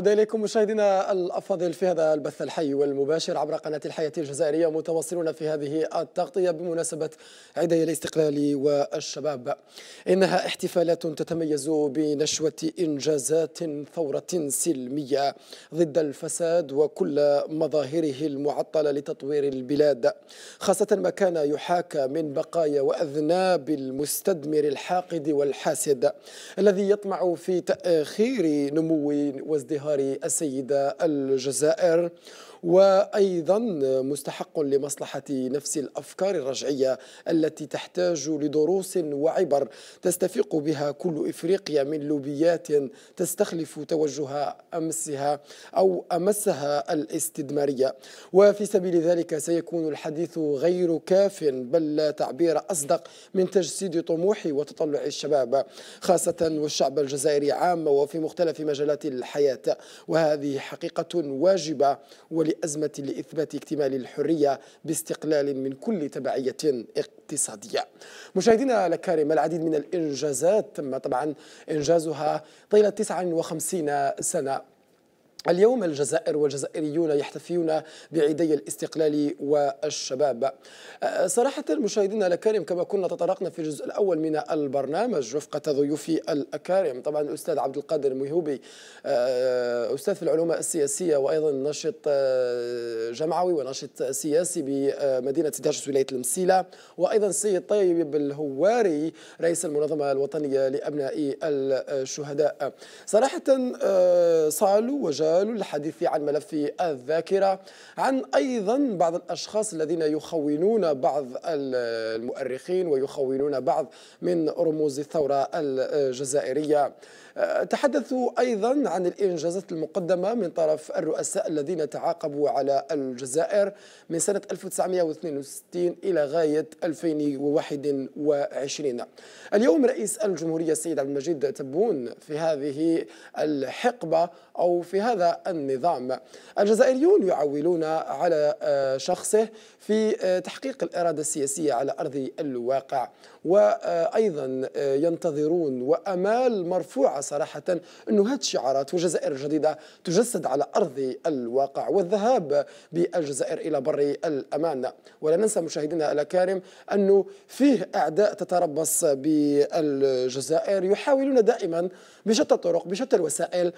العودة إليكم مشاهدينا الأفاضل في هذا البث الحي والمباشر عبر قناة الحياة الجزائرية متواصلون في هذه التغطية بمناسبة عيدي الاستقلال والشباب إنها احتفالات تتميز بنشوة إنجازات ثورة سلمية ضد الفساد وكل مظاهره المعطلة لتطوير البلاد خاصة ما كان يحاكى من بقايا وأذناب المستدمر الحاقد والحاسد الذي يطمع في تأخير نمو وازدهار مطهري السيدة الجزائر وأيضا مستحق لمصلحة نفس الأفكار الرجعية التي تحتاج لدروس وعبر تستفيق بها كل إفريقيا من لوبيات تستخلف توجه أمسها أو أمسها الاستثمارية وفي سبيل ذلك سيكون الحديث غير كاف بل لا تعبير أصدق من تجسيد طموح وتطلع الشباب خاصة والشعب الجزائري عام وفي مختلف مجالات الحياة وهذه حقيقة واجبة ول أزمة لإثبات اكتمال الحرية باستقلال من كل تبعية اقتصادية مشاهدينا الأكارم العديد من الإنجازات تم طبعا إنجازها طيلة 59 سنة اليوم الجزائر والجزائريون يحتفيون بعيدي الاستقلال والشباب أه، صراحة مشاهدينا الأكارم كما كنا تطرقنا في الجزء الأول من البرنامج رفقة ضيوفي الأكارم طبعا الأستاذ عبد القادر المهوبي أه، أستاذ في العلوم السياسية وأيضا ناشط أه، جمعوي وناشط سياسي بمدينة دهشت ولاية المسيلة وأيضا السيد طيب الهواري رئيس المنظمة الوطنية لأبناء الشهداء صراحة صالوا وجاء مجال والحديث عن ملف الذاكرة عن أيضا بعض الأشخاص الذين يخونون بعض المؤرخين ويخونون بعض من رموز الثورة الجزائرية أه، تحدثوا أيضا عن الإنجازات المقدمة من طرف الرؤساء الذين تعاقبوا على الجزائر من سنة 1962 إلى غاية 2021 اليوم رئيس الجمهورية السيد عبد المجيد تبون في هذه الحقبة أو في هذا هذا النظام الجزائريون يعولون على آه، شخصه في آه، تحقيق الإرادة السياسية على أرض الواقع وأيضا آه، ينتظرون وأمال مرفوعة صراحة أن هذه الشعارات والجزائر الجديدة تجسد على أرض الواقع والذهاب بالجزائر إلى بر الأمان ولا ننسى مشاهدينا الأكارم أنه فيه أعداء تتربص بالجزائر يحاولون دائما بشتى الطرق بشتى الوسائل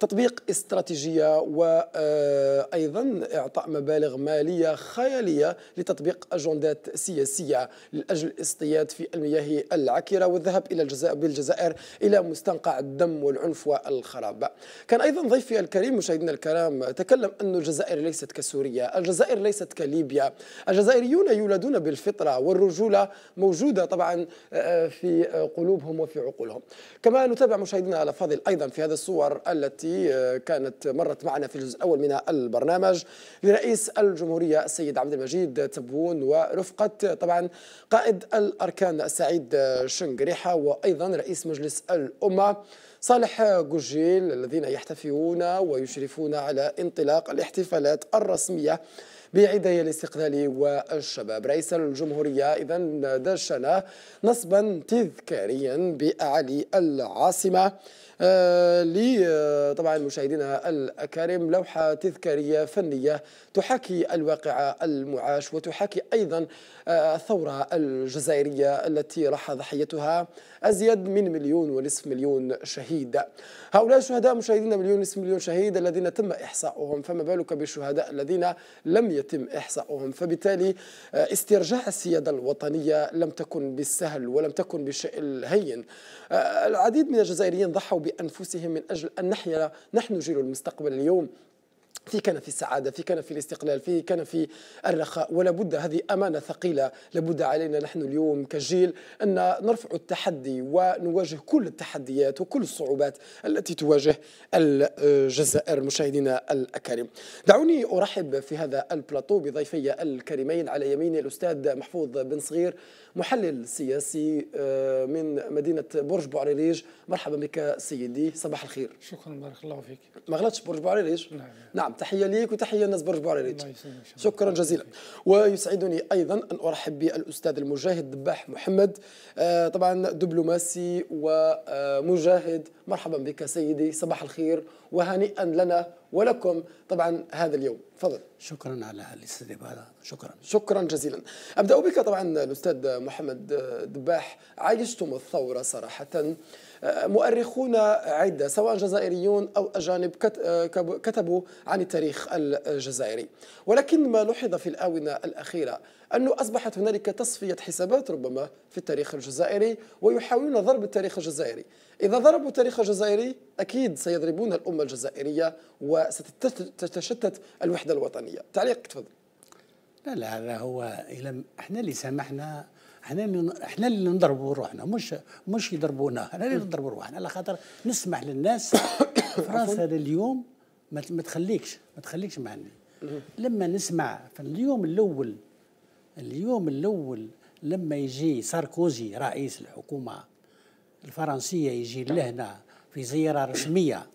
تطبيق استراتيجية وأيضا آه، إعطاء مبالغ مالية خيالية لتطبيق أجندات سياسية لأجل الاصطياد في المياه العكرة والذهاب إلى الجزائر بالجزائر إلى مستنقع الدم والعنف والخراب كان أيضا ضيفي الكريم مشاهدينا الكرام تكلم أن الجزائر ليست كسوريا الجزائر ليست كليبيا الجزائريون يولدون بالفطرة والرجولة موجودة طبعا آه، آه، في قلوبهم وفي عقولهم كما نتابع مشاهدينا فاضل أيضا في هذه الصور التي التي آه، كانت مرت معنا في الجزء الأول من البرنامج لرئيس الجمهورية السيد عبد المجيد تبون ورفقة طبعا قائد الأركان سعيد شنقريحة وأيضا رئيس مجلس الأمة صالح جوجيل الذين يحتفلون ويشرفون على انطلاق الاحتفالات الرسمية بعيدي الاستقلال والشباب رئيس الجمهورية إذا دشن نصبا تذكاريا بأعالي العاصمة آه لي آه طبعا مشاهدينا الأكارم لوحة تذكارية فنية تحاكي الواقع المعاش وتحاكي أيضا آه الثورة الجزائرية التي راح ضحيتها أزيد من مليون ونصف مليون شهيد شهيد هؤلاء الشهداء مشاهدين مليون نصف مليون شهيد الذين تم إحصاؤهم فما بالك بالشهداء الذين لم يتم إحصاؤهم فبالتالي آه، استرجاع السيادة الوطنية لم تكن بالسهل ولم تكن بالشيء الهين آه، العديد من الجزائريين ضحوا بأنفسهم من أجل أن نحيا نحن جيل المستقبل اليوم في كان في السعادة في كان في الاستقلال في كان في الرخاء ولا بد هذه أمانة ثقيلة لابد علينا نحن اليوم كجيل أن نرفع التحدي ونواجه كل التحديات وكل الصعوبات التي تواجه الجزائر مشاهدينا الأكارم دعوني أرحب في هذا البلاطو بضيفي الكريمين على يميني الأستاذ محفوظ بن صغير محلل سياسي آه، من مدينة برج بوعريريج مرحبا بك سيدي صباح الخير شكرا بارك الله فيك ما غلطش برج بوعريريج نعم. نعم تحية ليك وتحية الناس برج بوعريريج شكرا جزيلا ويسعدني أيضا أن أرحب بالأستاذ المجاهد دباح محمد آه، طبعا دبلوماسي ومجاهد مرحبا بك سيدي صباح الخير وهنيئا لنا ولكم طبعا هذا اليوم تفضل شكرا على الاستضافه شكرا شكرا جزيلا ابدا بك طبعا الاستاذ محمد دباح عايشتم الثوره صراحه مؤرخون عدة سواء جزائريون أو أجانب كتبوا عن التاريخ الجزائري ولكن ما لحظ في الآونة الأخيرة أنه أصبحت هنالك تصفية حسابات ربما في التاريخ الجزائري ويحاولون ضرب التاريخ الجزائري إذا ضربوا التاريخ الجزائري أكيد سيضربون الأمة الجزائرية وستتشتت الوحدة الوطنية تعليق تفضل لا لا هذا هو احنا اللي سمحنا احنا احنا اللي نضربوا روحنا مش مش يضربونا احنا اللي نضربوا روحنا على خاطر نسمح للناس فرنسا لليوم ما تخليكش ما تخليكش معني لما نسمع في اليوم الاول اليوم الاول لما يجي ساركوزي رئيس الحكومه الفرنسيه يجي لهنا في زياره رسميه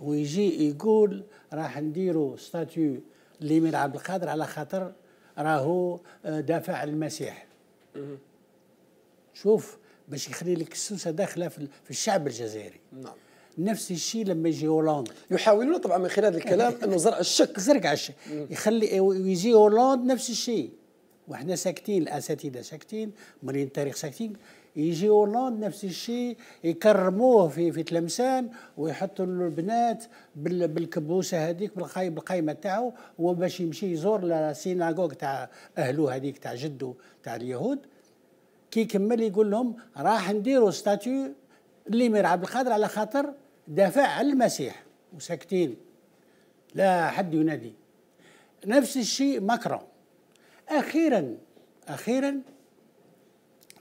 ويجي يقول راح نديروا ستاتيو لمن عبد القادر على خاطر راهو آه، دافع المسيح شوف باش يخلي لك السوسه داخله في الشعب الجزائري نعم نفس الشيء لما يجي هولندا يحاولون طبعا من خلال الكلام انه زرع الشك زرع الشك يخلي ويجي هولندا نفس الشيء وحنا ساكتين الاساتذه ساكتين مريض التاريخ ساكتين يجي هولندا نفس الشيء يكرموه في في تلمسان ويحطوا له البنات بالكبوسه هذيك بالقايمه تاعو وباش يمشي يزور السيناغوغ تاع اهلو هذيك تاع جدو تاع اليهود كي يكمل يقول لهم راح نديروا ستاتيو اللي مير عبد القادر على خاطر دافع على المسيح وساكتين لا حد ينادي نفس الشيء ماكرون اخيرا اخيرا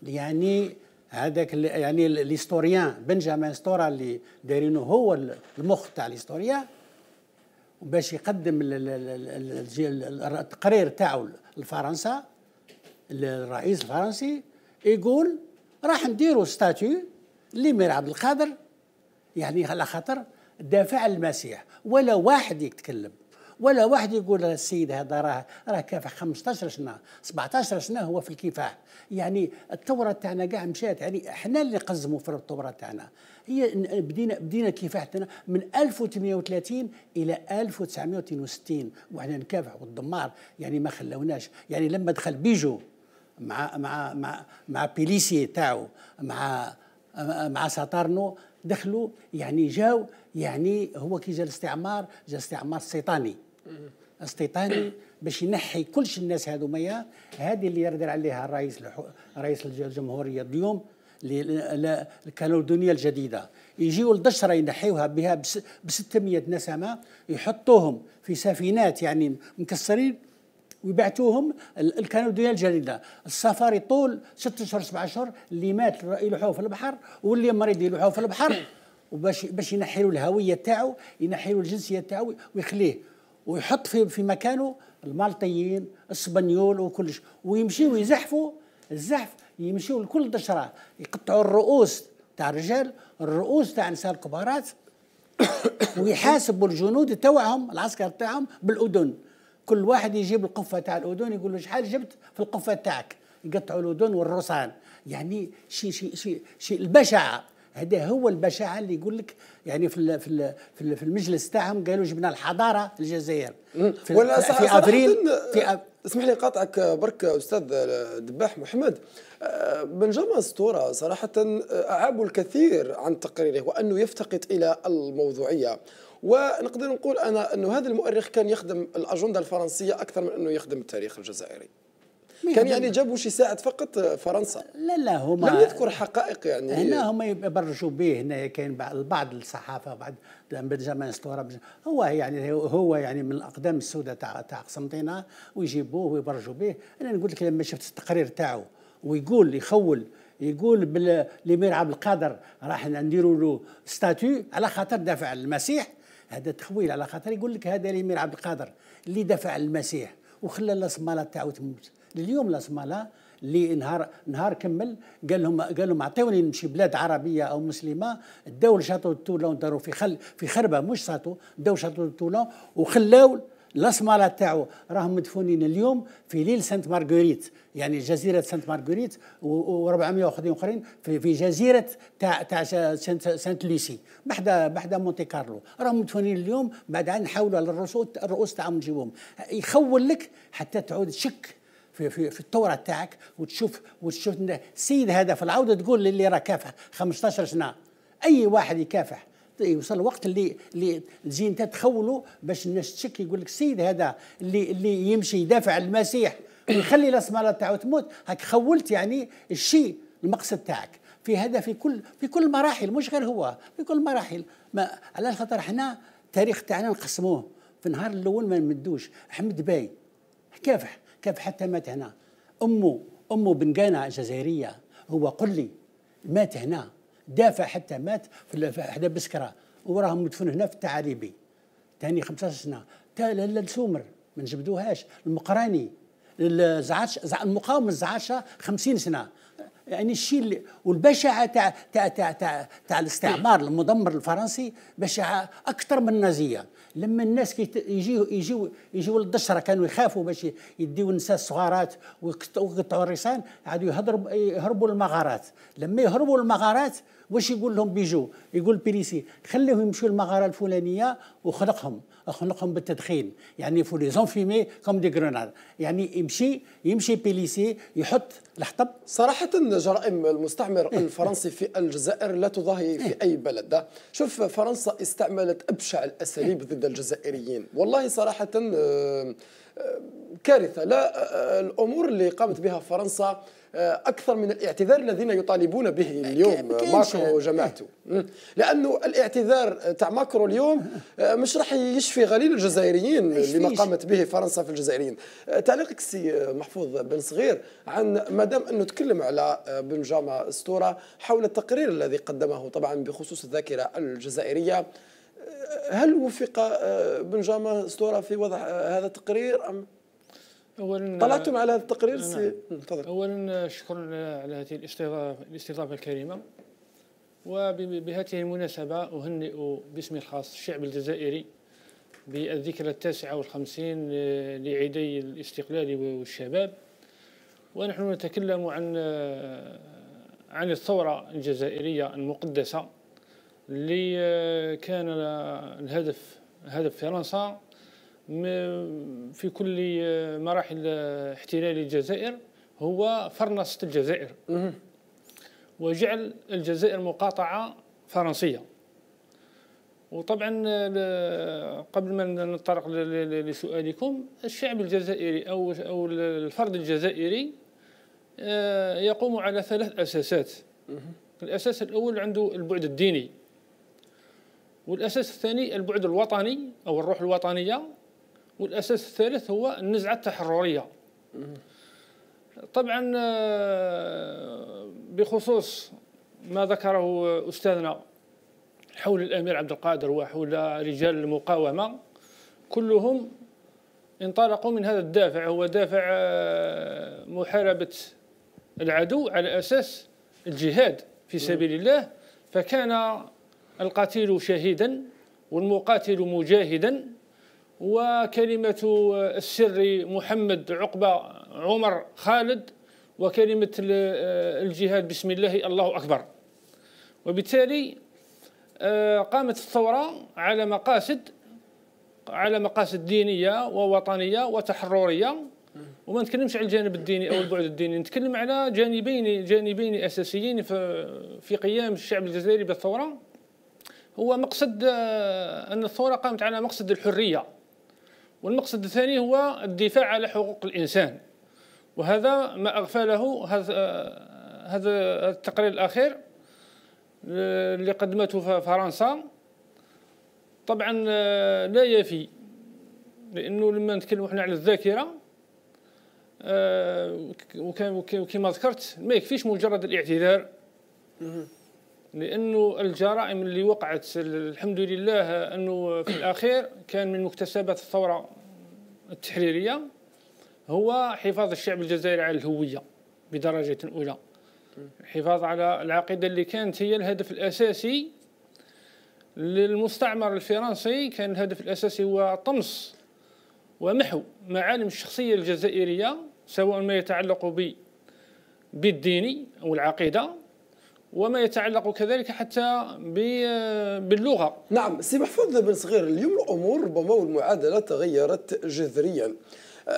يعني هذاك يعني ليستوريان بنجامين ستورا اللي دايرينه هو المخ تاع ليستوريان باش يقدم التقرير تاعو لفرنسا الرئيس الفرنسي يقول راح نديروا ستاتيو لمير عبد القادر يعني على خاطر دافع المسيح ولا واحد يتكلم ولا واحد يقول السيد هذا راه راه كافح 15 سنه 17 سنه هو في الكفاح يعني الثوره تاعنا كاع مشات يعني احنا اللي قزموا في الثوره تاعنا هي بدينا بدينا كفاحتنا من 1830 الى 1962 وحنا نكافح والدمار يعني ما خلوناش يعني لما دخل بيجو مع مع مع مع بيليسي تاعو مع مع ساتارنو دخلوا يعني جاو يعني هو كي جا الاستعمار جا استعمار سيطاني استيطاني باش ينحي كلش الناس هذوما هذه اللي يردر عليها الرئيس لحو... رئيس الجمهوريه اليوم الكالودونيا الجديده يجيو لدشره ينحيوها بها ب 600 نسمه يحطوهم في سفينات يعني مكسرين ويبعتوهم الكالودونيا الجديده السفر يطول 6 اشهر 7 اشهر اللي مات يلوحوه في البحر واللي مريض يلوحوه في البحر وباش باش ينحيوا الهويه تاعو ينحيوا الجنسيه تاعو ويخليه ويحط في في مكانه المالطيين الاسبانيول وكلش ويمشيو يزحفوا الزحف يمشيو لكل دشره يقطعوا الرؤوس تاع الرجال الرؤوس تاع النساء الكبارات ويحاسبوا الجنود تاعهم العسكر تاعهم بالاذن كل واحد يجيب القفه تاع الاذن يقول له شحال جبت في القفه تاعك يقطعوا الاذن والرصان يعني شيء شيء شيء شي البشعه هذا هو البشاعه اللي يقول لك يعني في الـ في الـ في, الـ في المجلس تاعهم قالوا جبنا الحضاره الجزائر في, ولا في ابريل في أب... اسمح لي قاطعك برك استاذ دباح محمد آه، بنجام اسطوره صراحه آه، اعاب الكثير عن تقريره وانه يفتقد الى الموضوعيه ونقدر نقول انا انه هذا المؤرخ كان يخدم الاجنده الفرنسيه اكثر من انه يخدم التاريخ الجزائري كان يعني جابوا شي ساعة فقط آه، فرنسا لا لا هما لم يذكر حقائق يعني هنا هما يبرجوا به هنا كاين بعض الصحافه بعض بنجامين ستورا هو يعني هو يعني من الاقدام السوداء تاع تاع قسنطينه ويجيبوه ويبرجوا به انا نقول لك لما شفت التقرير تاعو ويقول يخول يقول بالامير عبد القادر راح نديروا له ستاتو على خاطر دافع المسيح هذا تخويل على خاطر يقول لك هذا الامير عبد القادر اللي دافع المسيح وخلى الاسمالة تاعو تموت اليوم لاسمالا اللي نهار نهار كمل قال لهم قال لهم عطوني نمشي بلاد عربيه او مسلمه داو لشاطئ تولون داروا في خل في خربه مش ساتو داو شاطو تولون وخلاو لاسمالا تاعو راهم مدفونين اليوم في ليل سانت مارغريت يعني جزيره سانت مارغريت و400 اخرين في, في جزيره تاع تاع سانت, سانت لوسي بحدا بحدا مونتي كارلو راهم مدفونين اليوم بعد عاد نحاولوا على الرؤوس تاعهم نجيبهم يخول لك حتى تعود شك في في, في الثوره تاعك وتشوف وتشوف السيد هذا في العوده تقول للي راه كافح 15 سنه اي واحد يكافح يوصل طيب، الوقت اللي اللي تجي انت تخوله باش الناس تشك يقول لك السيد هذا اللي اللي يمشي يدافع المسيح ويخلي الاسمره تاعو تموت هاك خولت يعني الشيء المقصد تاعك في هذا في كل في كل المراحل مش غير هو في كل المراحل ما على خاطر حنا التاريخ تاعنا نقسموه في النهار الاول ما نمدوش احمد باي كافح كيف حتى مات هنا امه امه بنقانه جزائريه هو قل لي مات هنا دافع حتى مات في حدا بسكره وراه مدفون هنا في التعاليبي ثاني 15 سنه تا للسومر ما نجبدوهاش المقراني الزعاش المقاومه الزعاشه 50 سنه يعني الشيء اللي والبشعه تاع تاع تاع تاع الاستعمار المدمر الفرنسي بشعه اكثر من النازيه لما الناس يجيو يجيو يجيو للدشره كانوا يخافوا باش يديو النساء الصغارات ويقطعوا الرسان عادوا يهضروا يهربوا للمغارات لما يهربوا للمغارات واش يقول لهم بيجو يقول بيريسي خليهم يمشوا للمغاره الفلانيه وخنقهم خنقهم بالتدخين يعني فو لي زونفيمي كوم دي غروناد يعني يمشي يمشي بيليسي يحط الحطب صراحه جرائم المستعمر إيه. الفرنسي في الجزائر لا تضاهي في إيه. اي بلد شوف فرنسا استعملت ابشع الاساليب ضد الجزائريين والله صراحة آه، آه، كارثة لا آه، الأمور اللي قامت بها فرنسا أكثر من الاعتذار الذين يطالبون به اليوم ماكرو وجماعته لأنه الاعتذار تاع ماكرو اليوم مش راح يشفي غليل الجزائريين لما قامت به فرنسا في الجزائريين تعليقك سي محفوظ بن صغير عن ما دام أنه تكلم على بن جامع اسطورة حول التقرير الذي قدمه طبعا بخصوص الذاكرة الجزائرية هل وفق آه، بنجاما اسطوره في وضع آه، هذا التقرير ام اولا آه، طلعتم على هذا التقرير نعم. سي نعم، تفضل اولا شكرا على هذه الاستضافه الكريمه وبهذه المناسبة أهنئ باسمي الخاص الشعب الجزائري بالذكرى التاسعة والخمسين لعيدي الاستقلال والشباب ونحن نتكلم عن عن الثورة الجزائرية المقدسة اللي آه، كان الهدف هدف فرنسا في كل آه، مراحل احتلال الجزائر هو فرنسة الجزائر وجعل الجزائر مقاطعة فرنسية وطبعا آه، قبل ما نتطرق لسؤالكم الشعب الجزائري او او الفرد الجزائري يقوم على ثلاث اساسات الاساس الاول عنده البعد الديني والأساس الثاني البعد الوطني أو الروح الوطنية والأساس الثالث هو النزعة التحررية طبعا آه، بخصوص ما ذكره أستاذنا حول الأمير عبد القادر وحول رجال المقاومة كلهم انطلقوا من هذا الدافع هو دافع آه، محاربة العدو على أساس الجهاد في سبيل الله فكان القتيل شهيدا والمقاتل مجاهدا وكلمة السر محمد عقبة عمر خالد وكلمة الجهاد بسم الله الله أكبر وبالتالي آه، قامت الثورة على مقاصد على مقاصد دينية ووطنية وتحررية وما نتكلمش على الجانب الديني أو البعد الديني نتكلم على جانبين جانبين أساسيين في قيام الشعب الجزائري بالثورة هو مقصد آه، أن الثورة قامت على مقصد الحرية والمقصد الثاني هو الدفاع على حقوق الإنسان وهذا ما أغفله هذا آه، التقرير الأخير آه، اللي قدمته فرنسا طبعا لا يفي لأنه لما نتكلم احنا على الذاكرة وكما ذكرت ما يكفيش مجرد الاعتذار لانه الجرائم اللي وقعت الحمد لله انه في الاخير كان من مكتسبات الثوره التحريريه هو حفاظ الشعب الجزائري على الهويه بدرجه اولى الحفاظ على العقيده اللي كانت هي الهدف الاساسي للمستعمر الفرنسي كان الهدف الاساسي هو طمس ومحو معالم الشخصيه الجزائريه سواء ما يتعلق بالديني او العقيده وما يتعلق كذلك حتى باللغه نعم سي محفوظ بن صغير اليوم الامور ربما والمعادله تغيرت جذريا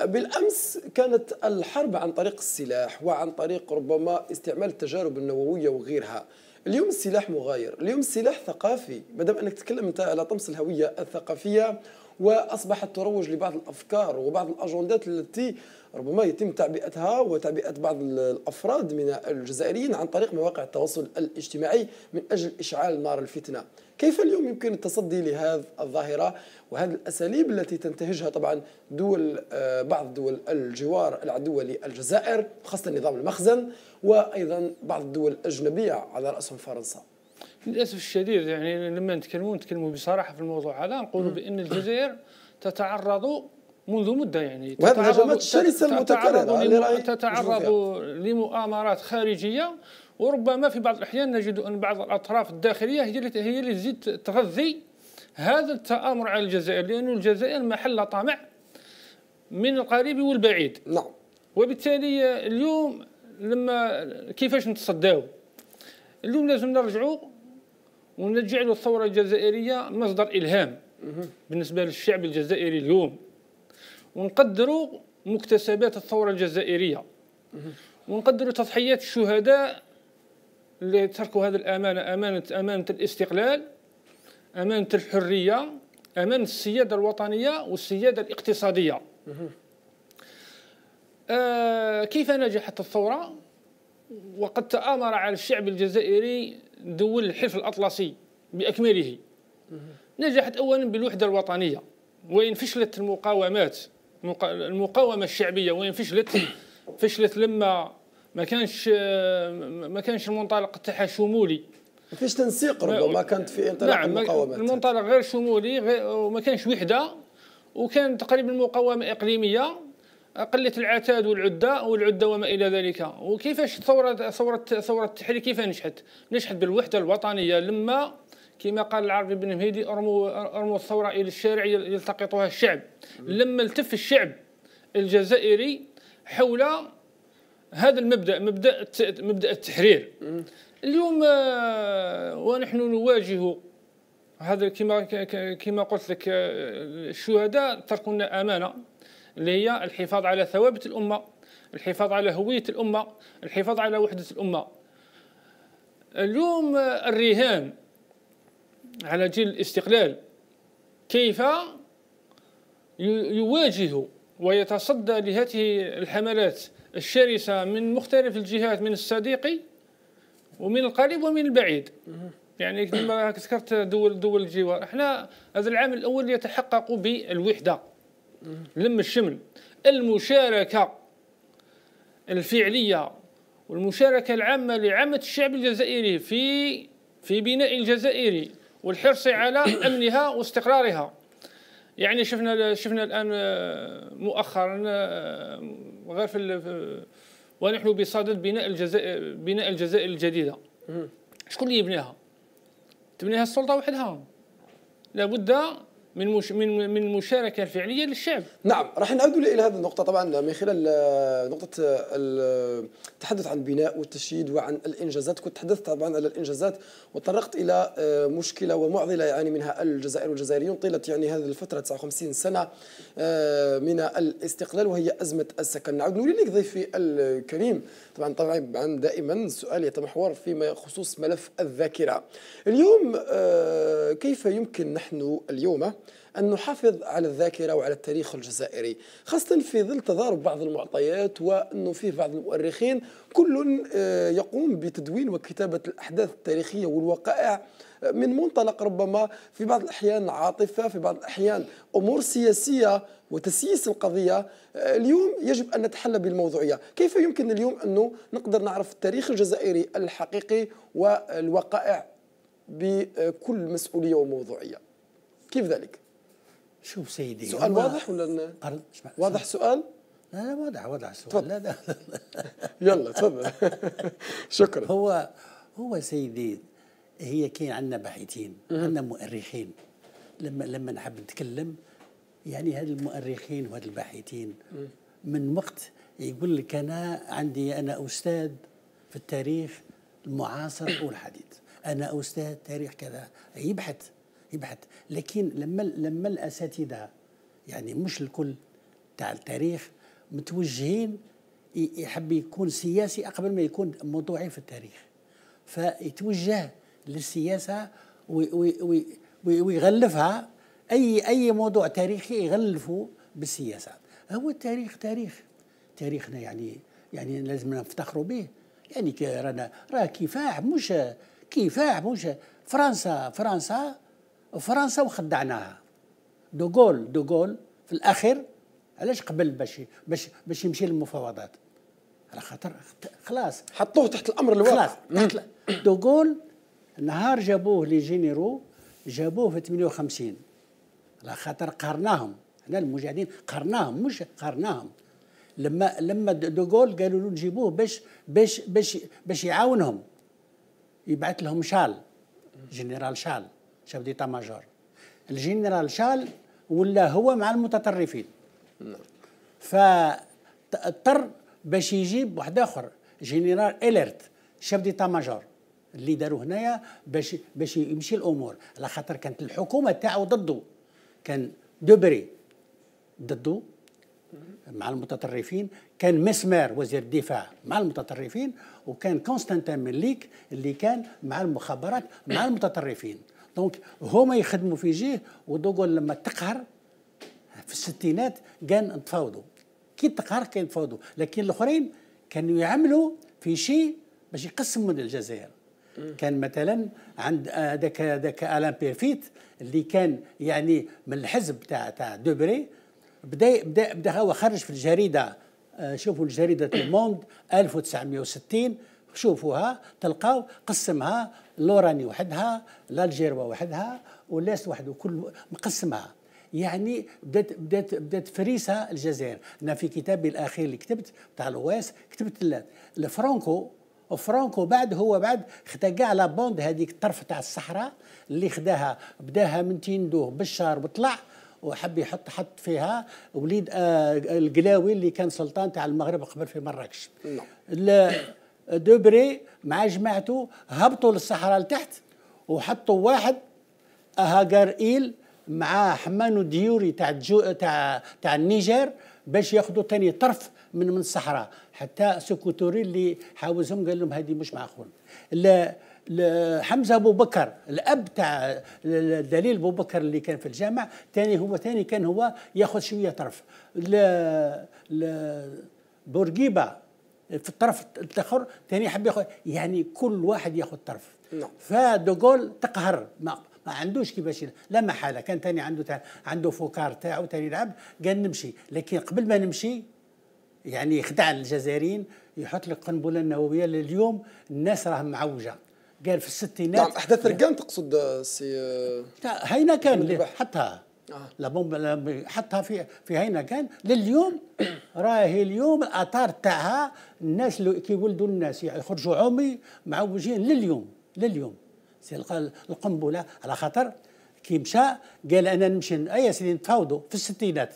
بالامس كانت الحرب عن طريق السلاح وعن طريق ربما استعمال التجارب النوويه وغيرها اليوم السلاح مغاير اليوم السلاح ثقافي مادام انك تتكلم انت على طمس الهويه الثقافيه واصبحت تروج لبعض الافكار وبعض الاجندات التي ربما يتم تعبئتها وتعبئة بعض الأفراد من الجزائريين عن طريق مواقع التواصل الاجتماعي من أجل إشعال نار الفتنة كيف اليوم يمكن التصدي لهذه الظاهرة وهذه الأساليب التي تنتهجها طبعا دول آه، بعض دول الجوار العدوة للجزائر خاصة نظام المخزن وأيضا بعض الدول الأجنبية على رأسهم فرنسا للأسف الشديد يعني لما نتكلموا نتكلموا بصراحة في الموضوع هذا نقولوا بأن الجزائر تتعرض منذ مدة يعني وهذه الهجمات الشرسة المتكررة تتعرض, تتعرض يعني. لمؤامرات خارجية وربما في بعض الأحيان نجد أن بعض الأطراف الداخلية هي اللي هي اللي تزيد تغذي هذا التآمر على الجزائر لأن الجزائر محل طمع من القريب والبعيد نعم وبالتالي اليوم لما كيفاش نتصداو اليوم لازم نرجعوا ونجعلوا الثورة الجزائرية مصدر إلهام بالنسبة للشعب الجزائري اليوم ونقدروا مكتسبات الثوره الجزائريه ونقدروا تضحيات الشهداء اللي تركوا هذه الامانه امانه امانه الاستقلال امانه الحريه امانه السياده الوطنيه والسياده الاقتصاديه آه كيف نجحت الثوره وقد تآمر على الشعب الجزائري دول الحلف الأطلسي بأكمله نجحت أولا بالوحدة الوطنية وإن فشلت المقاومات المقاومه الشعبيه وين فشلت فشلت لما ما كانش ما كانش المنطلق تاعها شمولي ما فيش تنسيق ربما كانت في انطلاق نعم المقاومات المنطلق غير شمولي غير وما كانش وحده وكان تقريبا مقاومه اقليميه قله العتاد والعده والعده وما الى ذلك وكيفاش ثوره ثوره ثوره التحرير كيف نجحت؟ نجحت بالوحده الوطنيه لما كما قال العربي بن مهيدي ارموا ارموا الثوره الى الشارع يلتقطها الشعب لما التف الشعب الجزائري حول هذا المبدا مبدا مبدا التحرير اليوم آه، ونحن نواجه هذا كما كما قلت لك آه، الشهداء تركوا لنا امانه اللي هي الحفاظ على ثوابت الامه الحفاظ على هويه الامه الحفاظ على وحده الامه اليوم آه، الرهان على جيل الاستقلال كيف يواجه ويتصدى لهذه الحملات الشرسة من مختلف الجهات من الصديق ومن القريب ومن البعيد يعني كما ذكرت دول دول الجوار احنا هذا العام الاول يتحقق بالوحده لم الشمل المشاركه الفعليه والمشاركه العامه لعامه الشعب الجزائري في في بناء الجزائر والحرص على امنها واستقرارها يعني شفنا شفنا الان آه، مؤخرا آه، غير في ونحن بصدد بناء الجزائر بناء الجزائر الجديده شكون اللي يبنيها؟ تبنيها السلطه وحدها لابد من مش من من المشاركه الفعليه للشعب نعم راح نعود الى هذه النقطه طبعا من خلال آه، نقطه آه، التحدث عن البناء والتشييد وعن الانجازات كنت تحدثت طبعا على الانجازات وتطرقت الى آه، مشكله ومعضله يعاني منها الجزائر والجزائريون طيله يعني هذه الفتره 59 سنه من الاستقلال وهي ازمه السكن نعود نولي لك ضيفي الكريم طبعا طبعا دائما السؤال يتمحور فيما يخص ملف الذاكره اليوم كيف يمكن نحن اليوم أن نحافظ على الذاكرة وعلى التاريخ الجزائري خاصة في ظل تضارب بعض المعطيات وأنه فيه بعض المؤرخين كل آه، يقوم بتدوين وكتابة الأحداث التاريخية والوقائع آه، من منطلق ربما في بعض الأحيان عاطفة في بعض الأحيان أمور سياسية وتسييس القضية آه، اليوم يجب أن نتحلى بالموضوعية كيف يمكن اليوم أنه نقدر نعرف التاريخ الجزائري الحقيقي والوقائع بكل مسؤولية وموضوعية كيف ذلك؟ شوف سيدي سؤال واضح ولا واضح سؤال؟ لا لا واضح واضح السؤال طب. لا, لا. يلا تفضل شكرا هو هو سيدي هي كاين عندنا باحثين عندنا مؤرخين لما لما نحب نتكلم يعني هاد المؤرخين وهاد الباحثين من وقت يقول لك انا عندي انا استاذ في التاريخ المعاصر والحديث انا استاذ تاريخ كذا يبحث يبحث لكن لما لما الاساتذه يعني مش الكل تاع التاريخ متوجهين يحب يكون سياسي قبل ما يكون موضوعي في التاريخ فيتوجه للسياسه ويغلفها اي اي موضوع تاريخي يغلفه بالسياسه هو التاريخ تاريخ تاريخنا يعني يعني لازم نفتخروا به يعني رانا راه كفاح مش كفاح مش فرنسا فرنسا فرنسا وخدعناها دوغول دوغول في الاخر علاش قبل باش باش باش يمشي للمفاوضات على خاطر خلاص حطوه تحت الامر الواقع خلاص دوغول نهار جابوه لي جينيرو جابوه في 58 على خاطر قارناهم هنا المجاهدين قارناهم مش قارناهم لما لما دوغول قالوا له نجيبوه باش باش باش باش يعاونهم يبعث لهم شال جنرال شال شاف ديتا ماجور الجنرال شال ولا هو مع المتطرفين نعم. فاضطر باش يجيب واحد اخر جنرال اليرت شاف ديتا ماجور اللي داروا هنايا باش باش يمشي الامور على خاطر كانت الحكومه تاعو ضده كان دوبري ضده مع المتطرفين كان مسمار وزير الدفاع مع المتطرفين وكان كونستانتين مليك اللي كان مع المخابرات مع المتطرفين دونك هما يخدموا في جيه ودوغول لما تقهر في الستينات كان نتفاوضوا كي تقهر كان نتفاوضوا لكن الاخرين كانوا يعملوا في شيء باش يقسموا الجزائر كان مثلا عند هذاك هذاك الان بيرفيت اللي كان يعني من الحزب تاع تاع دوبري بدا بدا بدا هو خرج في الجريده آه، شوفوا الجريده الموند 1960 شوفوها تلقاو قسمها لوراني وحدها الجيروا وحدها وليست وحده كل مقسمها يعني بدات بدات بدات فريسه الجزائر انا في كتابي الاخير اللي كتبت تاع لويس كتبت الفرانكو فرانكو بعد هو بعد خدا كاع لا بوند هذيك الطرف تاع الصحراء اللي خداها بداها من تيندوه بالشهر وطلع وحب يحط حط فيها وليد آه القلاوي اللي كان سلطان تاع المغرب قبل في مراكش نعم. دوبري مع جماعته هبطوا للصحراء لتحت وحطوا واحد هاجر ايل مع حمانو ديوري تاع تاع تاع النيجر باش ياخذوا ثاني طرف من من الصحراء حتى سكوتوري اللي حاوزهم قال لهم هذه مش معقول حمزه ابو بكر الاب تاع الدليل ابو بكر اللي كان في الجامع ثاني هو ثاني كان هو ياخذ شويه طرف بورقيبه في الطرف الاخر ثاني يحب ياخذ يعني كل واحد ياخذ طرف نعم فدوغول تقهر ما ما عندوش كيفاش لا محاله كان ثاني عنده تا عنده فوكار تاعو ثاني يلعب قال نمشي لكن قبل ما نمشي يعني يخدع الجزائريين يحط لك قنبله نوويه لليوم الناس راهم معوجه قال في الستينات نعم احداث رقان تقصد سي آه، هينا كان حطها لابومب حطها في في هينا كان لليوم راهي اليوم الاثار تاعها الناس اللي كيولدوا الناس يعني يخرجوا عمي معوجين لليوم لليوم سي القنبله على خاطر كي مشى قال انا نمشي اي سيدي نتفاوضوا في الستينات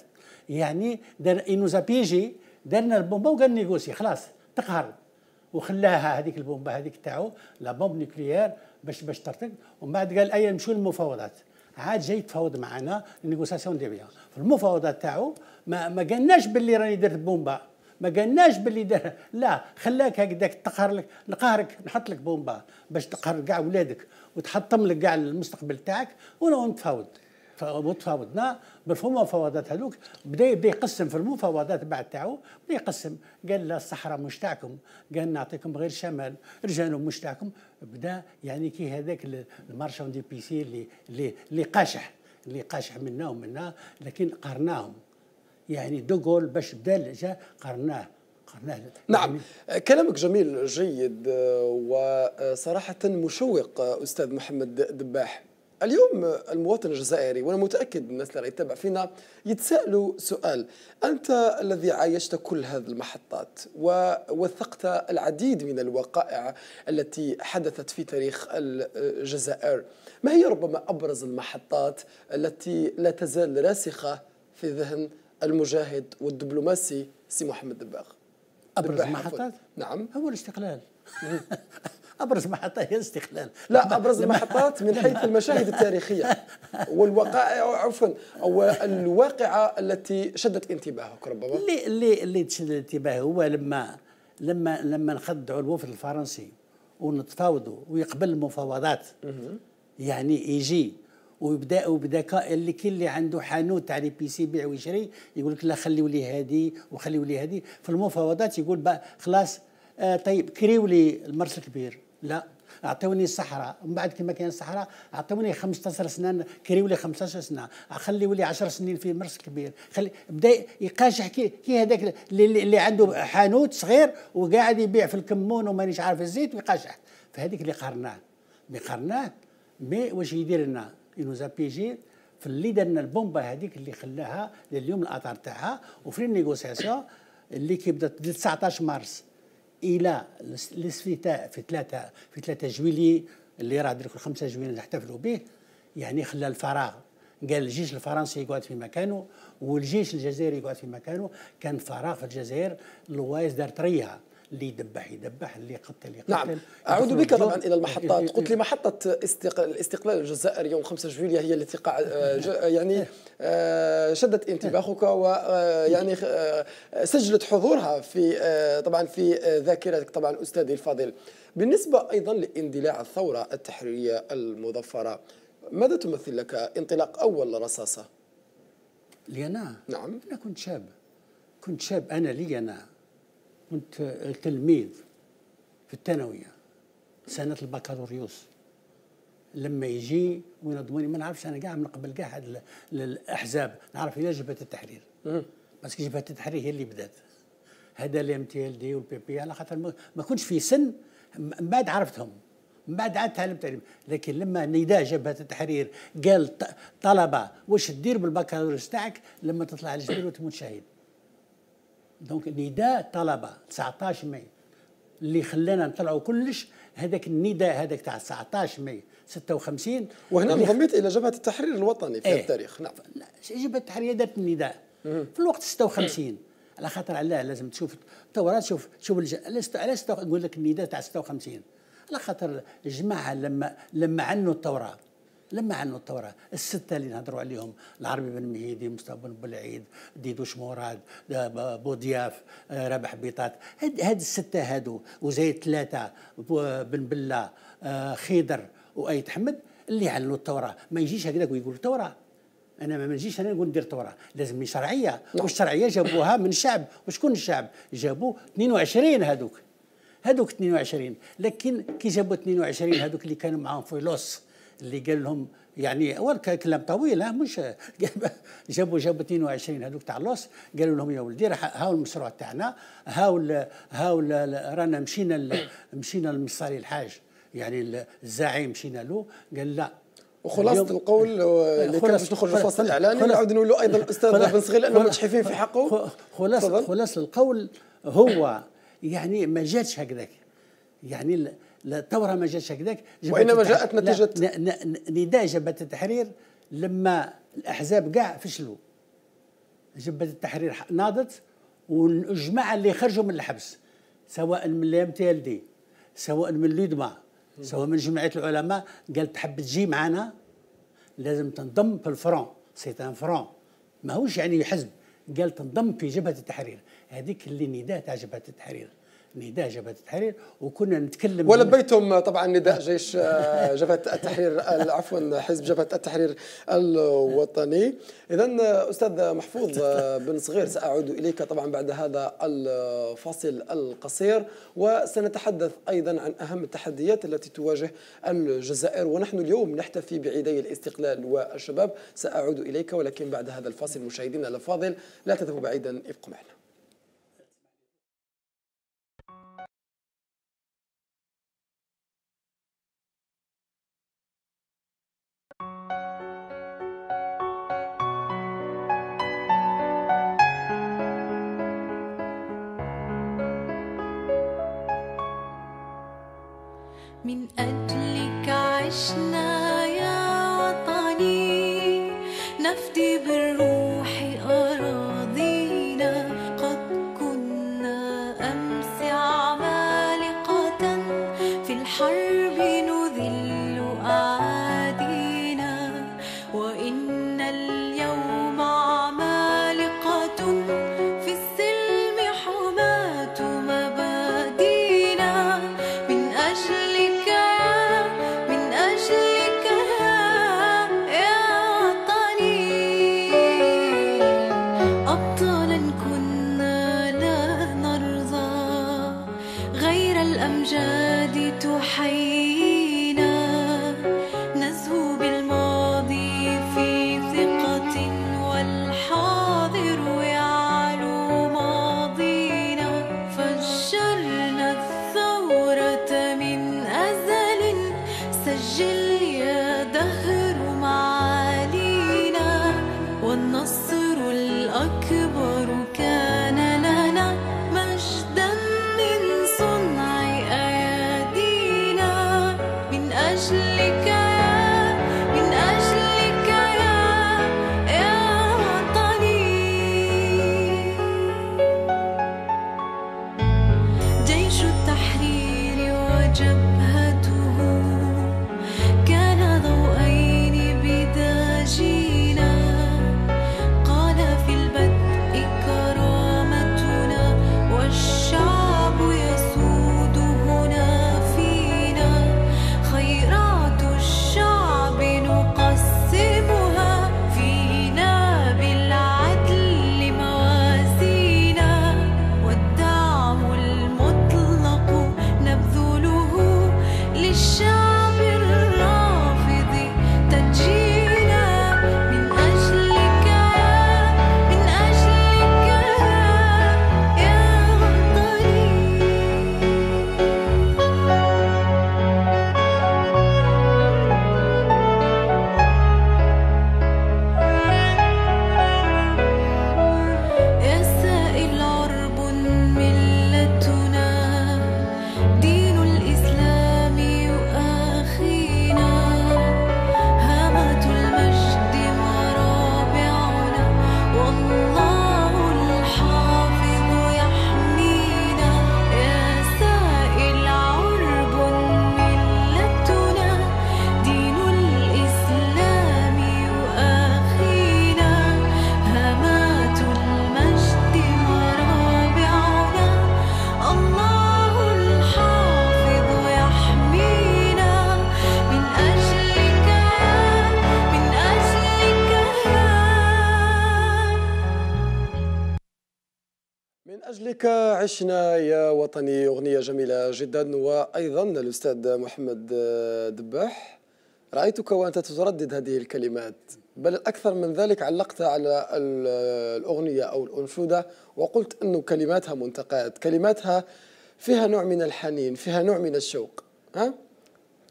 يعني دار انوزا بيجي دارنا البومبا وقال نيغوسي خلاص تقهر وخلاها هذيك البومبا هذيك تاعو لا بومب نيكليير باش باش ترتق ومن بعد قال اي نمشيو للمفاوضات عاد جاي يتفاوض معنا النيغوسياسيون بيان في المفاوضات تاعو ما ما قالناش باللي راني درت بومبا ما قالناش باللي دار لا خلاك هكذاك تقهر لك نقهرك نحط لك بومبا باش تقهر كاع ولادك وتحطم لك كاع المستقبل تاعك ونتفاوض وتفاوضنا مفاوضات هذوك بدا يبدا يقسم في المفاوضات بعد تاعو بدا يقسم قال لا الصحراء مش تاعكم قال نعطيكم غير شمال الجنوب مش تاعكم بدا يعني كي هذاك المارشون دي بيسي اللي اللي اللي قاشح اللي قاشح منا ومنا لكن قرناهم يعني دوغول باش بدا جا قرناه نعم يعني كلامك جميل جيد وصراحة مشوق أستاذ محمد دباح اليوم المواطن الجزائري وانا متاكد الناس اللي يتابع فينا يتسالوا سؤال انت الذي عايشت كل هذه المحطات ووثقت العديد من الوقائع التي حدثت في تاريخ الجزائر ما هي ربما ابرز المحطات التي لا تزال راسخه في ذهن المجاهد والدبلوماسي سي محمد دباغ ابرز المحطات نعم هو الاستقلال ابرز محطه هي الاستقلال لا ابرز المحطات من حيث المشاهد التاريخيه والوقائع عفوا او الواقعه التي شدت انتباهك ربما اللي اللي اللي تشد الانتباه هو لما لما لما نخدعوا الوفد الفرنسي ونتفاوضوا ويقبل المفاوضات يعني يجي ويبدا بذكاء اللي كل اللي عنده حانوت تاع لي سي يبيع ويشري يقول لك لا خليوا لي هذه وخليوا لي هذه في المفاوضات يقول بقى خلاص آه، طيب كريوا لي المرس الكبير لا اعطوني الصحراء من بعد كما كان الصحراء اعطوني 15 سنه كريوا لي 15 سنه خليوا لي 10 سنين في مرس كبير خلي بدا يقاشح كي, كي هذاك اللي, اللي عنده حانوت صغير وقاعد يبيع في الكمون ومانيش عارف الزيت ويقاشح فهذيك اللي قرناه مي قرناه مي واش يدير لنا ينوزا بيجي في اللي درنا البومبا هذيك اللي خلاها لليوم الاثار تاعها وفي النيغوسياسيون اللي كي بدات 19 مارس الى الاستفتاء في 3 في 3 جويلي اللي راه درك 5 جويلي نحتفلوا به يعني خلى الفراغ قال الجيش الفرنسي يقعد في مكانه والجيش الجزائري يقعد في مكانه كان فراغ في الجزائر لوايز دارت ريها اللي يدبح يدبح اللي يقتل يقتل نعم اعود بك طبعا الى المحطات قلت لي محطه الاستقلال الجزائر يوم 5 جويليا هي التي آه، آه، يعني آه، شدت انتباهك ويعني سجلت حضورها في طبعا في ذاكرتك طبعا استاذي الفاضل بالنسبه ايضا لاندلاع الثوره التحريريه المظفره ماذا تمثل لك انطلاق اول رصاصه؟ لي انا؟ نعم انا كنت شاب كنت شاب انا لي انا كنت تلميذ في الثانويه سنه البكالوريوس لما يجي وينظموني ما نعرفش انا كاع من قبل كاع هاد الاحزاب نعرف الى جبهه التحرير بس جبهه التحرير هي اللي بدات هذا الام تي ال دي والبي بي على خاطر ما كنتش في سن من بعد عرفتهم من بعد عاد تعلمت تعليم لكن لما نداء جبهه التحرير قال طلبه واش تدير بالبكالوريوس تاعك لما تطلع على وتموت شهيد دونك نداء طلبه 19 ماي اللي خلانا نطلعوا كلش هذاك النداء هذاك تاع 19 ماي 56 وهنا انضميت الى جبهه التحرير الوطني في ايه التاريخ نعم لا جبهه التحرير دارت النداء في الوقت 56 على خاطر علاه لازم تشوف تو تشوف تشوف علاش علاش نقول لك النداء تاع 56 على خاطر الجماعه لما لما عنوا الثوره لما عنوا الثوره السته اللي نهضروا عليهم العربي بن مهيدي مصطفى بن بلعيد ديدوش مراد بوضياف آه، رابح بيطات هاد, هاد السته هادو وزايد ثلاثه بن بله آه، خيدر وايت حمد اللي علوا الثوره ما يجيش هكذاك ويقول الثوره انا ما نجيش انا نقول ندير ثوره لازم شرعيه نعم. والشرعيه جابوها من الشعب وشكون الشعب جابوا 22 هذوك هذوك 22 لكن كي جابوا 22 هذوك اللي كانوا معاهم لوس اللي قال لهم يعني اول كلام طويل مش جابوا جابوا 22 هذوك تاع لوس قالوا لهم يا ولدي راح هاو المشروع تاعنا هاو هاو رانا مشينا مشينا لمصاري الحاج يعني الزعيم مشينا له قال لا وخلاصة القول آه، اللي كان باش نخرج الفصل الاعلاني نعاود نقول له ايضا الاستاذ بن صغير لانه متحفين في حقه خلاص خلاص القول هو يعني ما جاتش هكذاك يعني الثورة ما جاتش هكذاك وإنما جاءت نتيجة نداء جبهة التحرير لما الأحزاب كاع فشلوا جبهة التحرير ناضت والجماعة اللي خرجوا من الحبس سواء من الام تي ال دي سواء من ليدما سواء من جمعية العلماء قالت تحب تجي معنا لازم تنضم في الفرون سي ان فرون ماهوش يعني حزب قال تنضم في جبهة التحرير هذيك اللي نداء تاع جبهة التحرير نداء جبهه التحرير وكنا نتكلم ولبيتم طبعا نداء جيش آه، جبهه التحرير عفوا حزب جبهه التحرير الوطني اذا استاذ محفوظ آه، بن صغير ساعود اليك طبعا بعد هذا الفاصل القصير وسنتحدث ايضا عن اهم التحديات التي تواجه الجزائر ونحن اليوم نحتفي بعيدي الاستقلال والشباب ساعود اليك ولكن بعد هذا الفاصل مشاهدينا الافاضل لا تذهبوا بعيدا ابقوا معنا جدا وأيضا الأستاذ محمد آه، دباح رأيتك وأنت تردد هذه الكلمات بل أكثر من ذلك علقت على الأغنية أو الأنشودة وقلت انه كلماتها منتقات كلماتها فيها نوع من الحنين فيها نوع من الشوق ها؟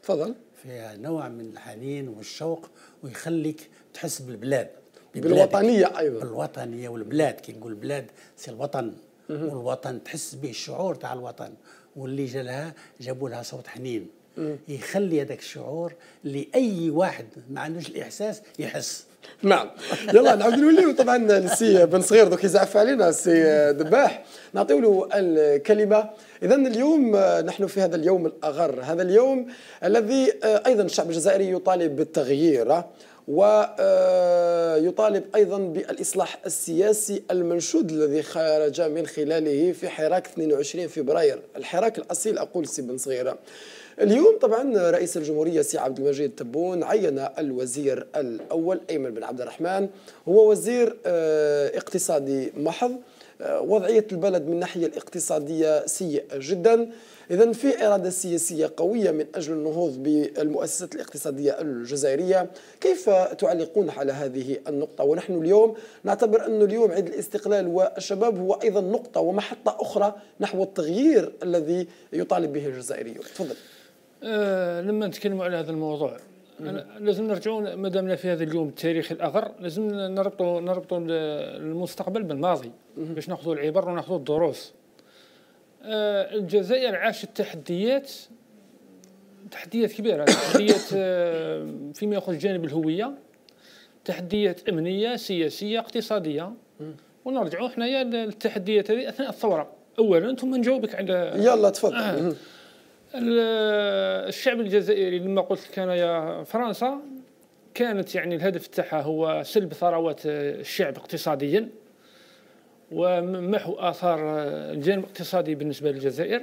تفضل فيها نوع من الحنين والشوق ويخليك تحس بالبلاد بالوطنيه ايضا بالوطنيه والبلاد كي نقول بلاد سي الوطن والوطن تحس به الشعور تاع الوطن واللي جالها جابوا لها صوت حنين يخلي هذاك الشعور اللي اي واحد ما عندوش الاحساس يحس نعم يلا نعاود نوليو طبعا السي بن صغير دوك يزعف علينا السي دباح نعطيو له الكلمه اذا اليوم آه، نحن في هذا اليوم الاغر هذا اليوم الذي آه، ايضا الشعب الجزائري يطالب بالتغيير ويطالب أيضا بالإصلاح السياسي المنشود الذي خرج من خلاله في حراك 22 فبراير الحراك الأصيل أقول سي بن صغيرة اليوم طبعا رئيس الجمهورية سي عبد المجيد تبون عين الوزير الأول أيمن بن عبد الرحمن هو وزير آه، اقتصادي محض وضعية البلد من الناحية الاقتصادية سيئة جدا إذا في إرادة سياسية قوية من أجل النهوض بالمؤسسات الاقتصادية الجزائرية كيف تعلقون على هذه النقطة ونحن اليوم نعتبر أن اليوم عيد الاستقلال والشباب هو أيضا نقطة ومحطة أخرى نحو التغيير الذي يطالب به الجزائريون تفضل أه لما نتكلم على هذا الموضوع لازم نرجعوا مادامنا في هذا اليوم التاريخي الاخر لازم نربطوا نربطوا المستقبل بالماضي باش ناخذوا العبر وناخذوا الدروس آه الجزائر عاشت تحديات تحديات كبيره تحديات آه فيما يخص جانب الهويه تحديات امنيه سياسيه اقتصاديه ونرجعوا حنايا للتحديات هذه اثناء الثوره اولا ثم نجاوبك على يلا تفضل آه. الشعب الجزائري لما قلت لك يا فرنسا كانت يعني الهدف تاعها هو سلب ثروات الشعب اقتصاديا ومحو اثار الجانب الاقتصادي بالنسبه للجزائر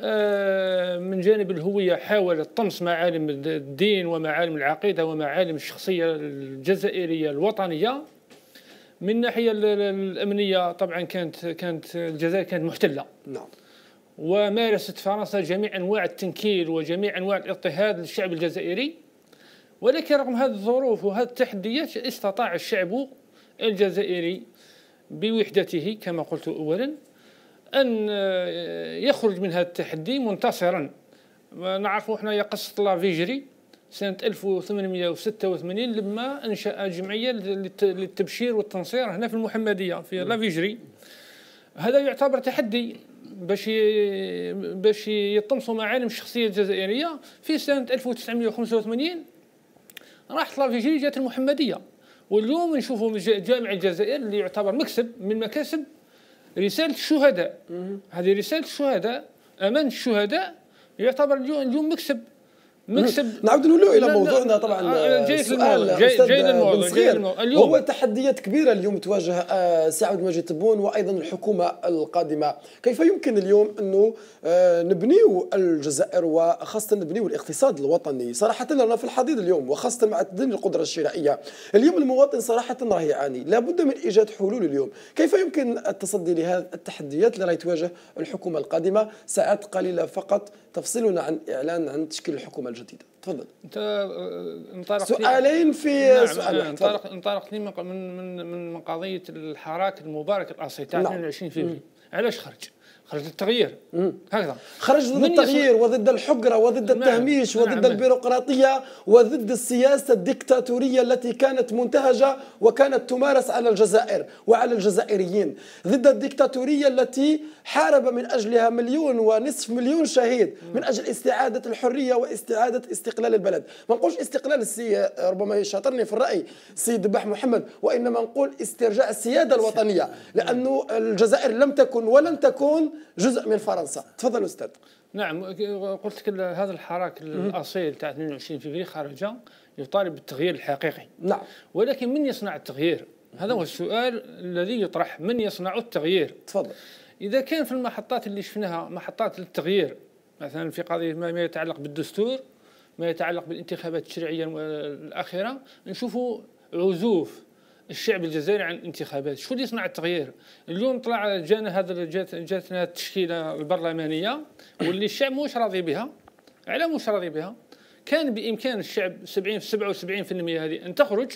آه، من جانب الهويه حاول طمس معالم الدين ومعالم العقيده ومعالم الشخصيه الجزائريه الوطنيه من ناحيه الامنيه طبعا كانت كانت الجزائر كانت محتله نعم ومارست فرنسا جميع انواع التنكيل وجميع انواع الاضطهاد للشعب الجزائري ولكن رغم هذه الظروف وهذه التحديات استطاع الشعب الجزائري بوحدته كما قلت اولا ان يخرج من هذا التحدي منتصرا نعرفوا يقص قصه فيجري سنه 1886 لما انشا جمعيه للتبشير والتنصير هنا في المحمديه في لا فيجري هذا يعتبر تحدي باش باش يطمسوا معالم الشخصيه الجزائريه في سنه 1985 راحت لافيجيري جات المحمديه واليوم نشوفوا جامع الجزائر اللي يعتبر مكسب من مكاسب رساله الشهداء هذه رساله الشهداء امان الشهداء يعتبر اليوم مكسب نكسب نعاود نولوا الى موضوعنا طبعا آه، آه، جايك للموضوع جاي, جاي للموضوع اليوم هو تحديات كبيره اليوم تواجه سعد ماجد تبون وايضا الحكومه القادمه كيف يمكن اليوم انه آه، نبنيو الجزائر وخاصه نبنيو الاقتصاد الوطني صراحه رانا في الحضيض اليوم وخاصه مع تدني القدره الشرائيه اليوم المواطن صراحه راه يعاني لابد من ايجاد حلول اليوم كيف يمكن التصدي لهذه التحديات اللي راهي تواجه الحكومه القادمه ساعات قليله فقط تفصلنا عن اعلان عن تشكيل الحكومه الجديده تفضل انت آه، آه، انطلق سؤالين في نعم, نعم، سؤال واحد نعم، انطلق انطلقت من من من قضيه الحراك المبارك الاصلي تاع 22 فيفري علاش خرج؟ خرج للتغيير هكذا خرج ضد التغيير وضد الحقرة وضد نعم. التهميش نعم. وضد نعم. البيروقراطية وضد السياسة الدكتاتورية التي كانت منتهجة وكانت تمارس على الجزائر وعلى الجزائريين ضد الدكتاتورية التي حارب من أجلها مليون ونصف مليون شهيد من أجل استعادة الحرية واستعادة استقلال البلد ما نقولش استقلال السي ربما يشاطرني في الرأي السيد بح محمد وإنما نقول استرجاع السيادة الوطنية لأنه الجزائر لم تكن ولن تكون جزء من فرنسا تفضل استاذ نعم قلت لك هذا الحراك الاصيل تاع 22 فبراير خرج يطالب بالتغيير الحقيقي نعم ولكن من يصنع التغيير هذا هو السؤال الذي يطرح من يصنع التغيير تفضل اذا كان في المحطات اللي شفناها محطات للتغيير مثلا في قضيه ما يتعلق بالدستور ما يتعلق بالانتخابات التشريعيه الاخيره نشوفوا عزوف الشعب الجزائري عن الانتخابات شو اللي صنع التغيير اليوم طلع جانا هذا جات جاتنا التشكيله البرلمانيه واللي الشعب مش راضي بها على مش راضي بها كان بامكان الشعب 70 77% هذه ان تخرج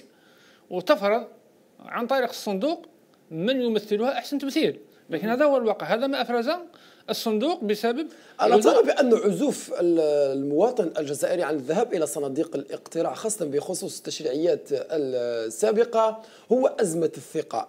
وتفرض عن طريق الصندوق من يمثلها احسن تمثيل لكن هذا هو الواقع هذا ما افرزه الصندوق بسبب أنا ترى بأن عزوف المواطن الجزائري عن الذهاب إلى صناديق الاقتراع خاصة بخصوص التشريعيات السابقة هو أزمة الثقة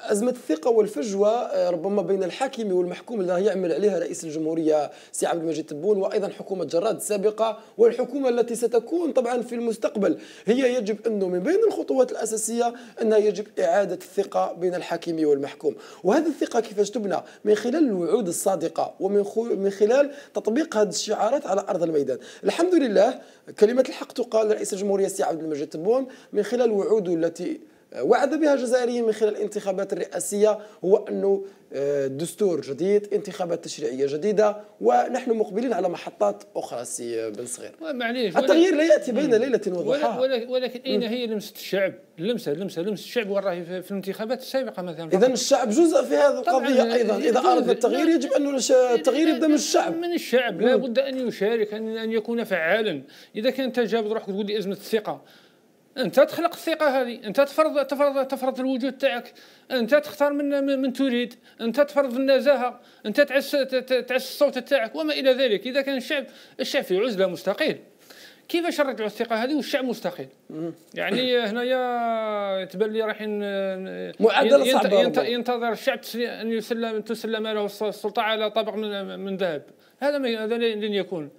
أزمة الثقة والفجوة آه، ربما بين الحاكم والمحكوم اللي يعمل عليها رئيس الجمهورية سي عبد المجيد تبون وأيضا حكومة جراد السابقة والحكومة التي ستكون طبعا في المستقبل هي يجب أنه من بين الخطوات الأساسية أنها يجب إعادة الثقة بين الحاكم والمحكوم وهذه الثقة كيفاش تبنى من خلال الوعود الصادقة ومن من خلال تطبيق هذه الشعارات على أرض الميدان الحمد لله كلمة الحق تقال رئيس الجمهورية سي عبد المجيد تبون من خلال وعوده التي وعد بها الجزائريين من خلال الانتخابات الرئاسية هو أنه آه، دستور جديد انتخابات تشريعية جديدة ونحن مقبلين على محطات أخرى سي بن صغير معليش التغيير لا يأتي بين ليلة وضحاها ولكن, أين هي لمسة الشعب لمسة لمسة لمسة الشعب وراه في الانتخابات السابقة مثلا إذا الشعب جزء في هذه القضية أيضا إذا أراد التغيير يجب أن التغيير يبدأ من الشعب من الشعب لا بد أن يشارك أن يكون فعالا إذا كان أنت جابد روحك تقول لي أزمة الثقة انت تخلق الثقه هذه انت تفرض تفرض تفرض الوجود تاعك انت تختار من من تريد انت تفرض النزاهه انت تعس تعس الصوت تاعك وما الى ذلك اذا كان الشعب الشعب في عزله مستقيل كيفاش نرجعوا الثقه هذه والشعب مستقيل يعني هنايا تبان لي رايحين معادله صعبه ينتظر الشعب ان يسلم تسلم له السلطه على طبق من من ذهب هذا هذا لن يكون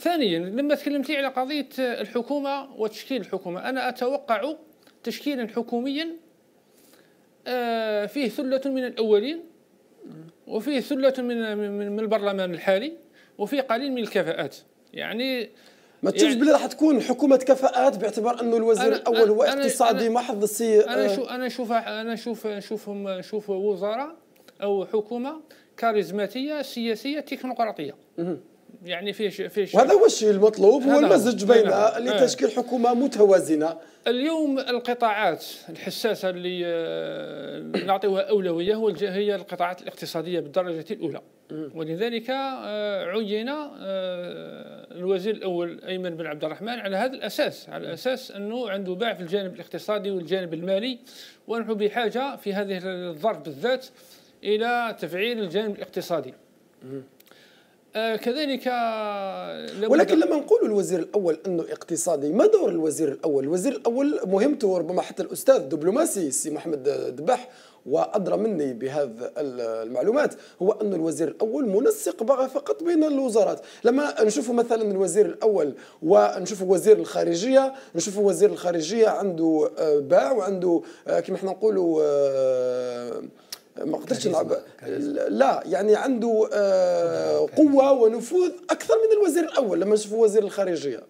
ثانيا لما تكلمت لي على قضيه الحكومه وتشكيل الحكومه انا اتوقع تشكيلا حكوميا آه، فيه ثله من الاولين وفيه ثله من من البرلمان الحالي وفيه قليل من الكفاءات يعني ما تشوفش يعني باللي راح تكون حكومه كفاءات باعتبار انه الوزير أنا الاول هو اقتصادي محض سي انا آه. شو انا نشوف انا نشوف نشوفهم نشوف وزراء او حكومه كاريزماتيه سياسيه تكنوقراطيه يعني فيش فيش وهذا هو الشيء المطلوب هو المزج بين إيه، نعم. لتشكيل إيه. حكومه متوازنه اليوم القطاعات الحساسه اللي آه، نعطيها اولويه هي القطاعات الاقتصاديه بالدرجه الاولى ولذلك آه، عين آه، الوزير الاول ايمن بن عبد الرحمن على هذا الاساس على اساس انه عنده باع في الجانب الاقتصادي والجانب المالي ونحن بحاجه في هذه الظرف بالذات الى تفعيل الجانب الاقتصادي آه، كذلك آه، ولكن لما نقول الوزير الاول انه اقتصادي ما دور الوزير الاول الوزير الاول مهمته ربما حتى الاستاذ الدبلوماسي سي محمد دبح وادرى مني بهذا المعلومات هو ان الوزير الاول منسق بغى فقط بين الوزارات لما نشوف مثلا الوزير الاول ونشوف وزير الخارجيه نشوف وزير الخارجيه عنده آه، باع وعنده كما احنا نقولوا ما قدرتش نلعب لا يعني عنده آه قوه ونفوذ اكثر من الوزير الاول لما نشوفوا وزير الخارجيه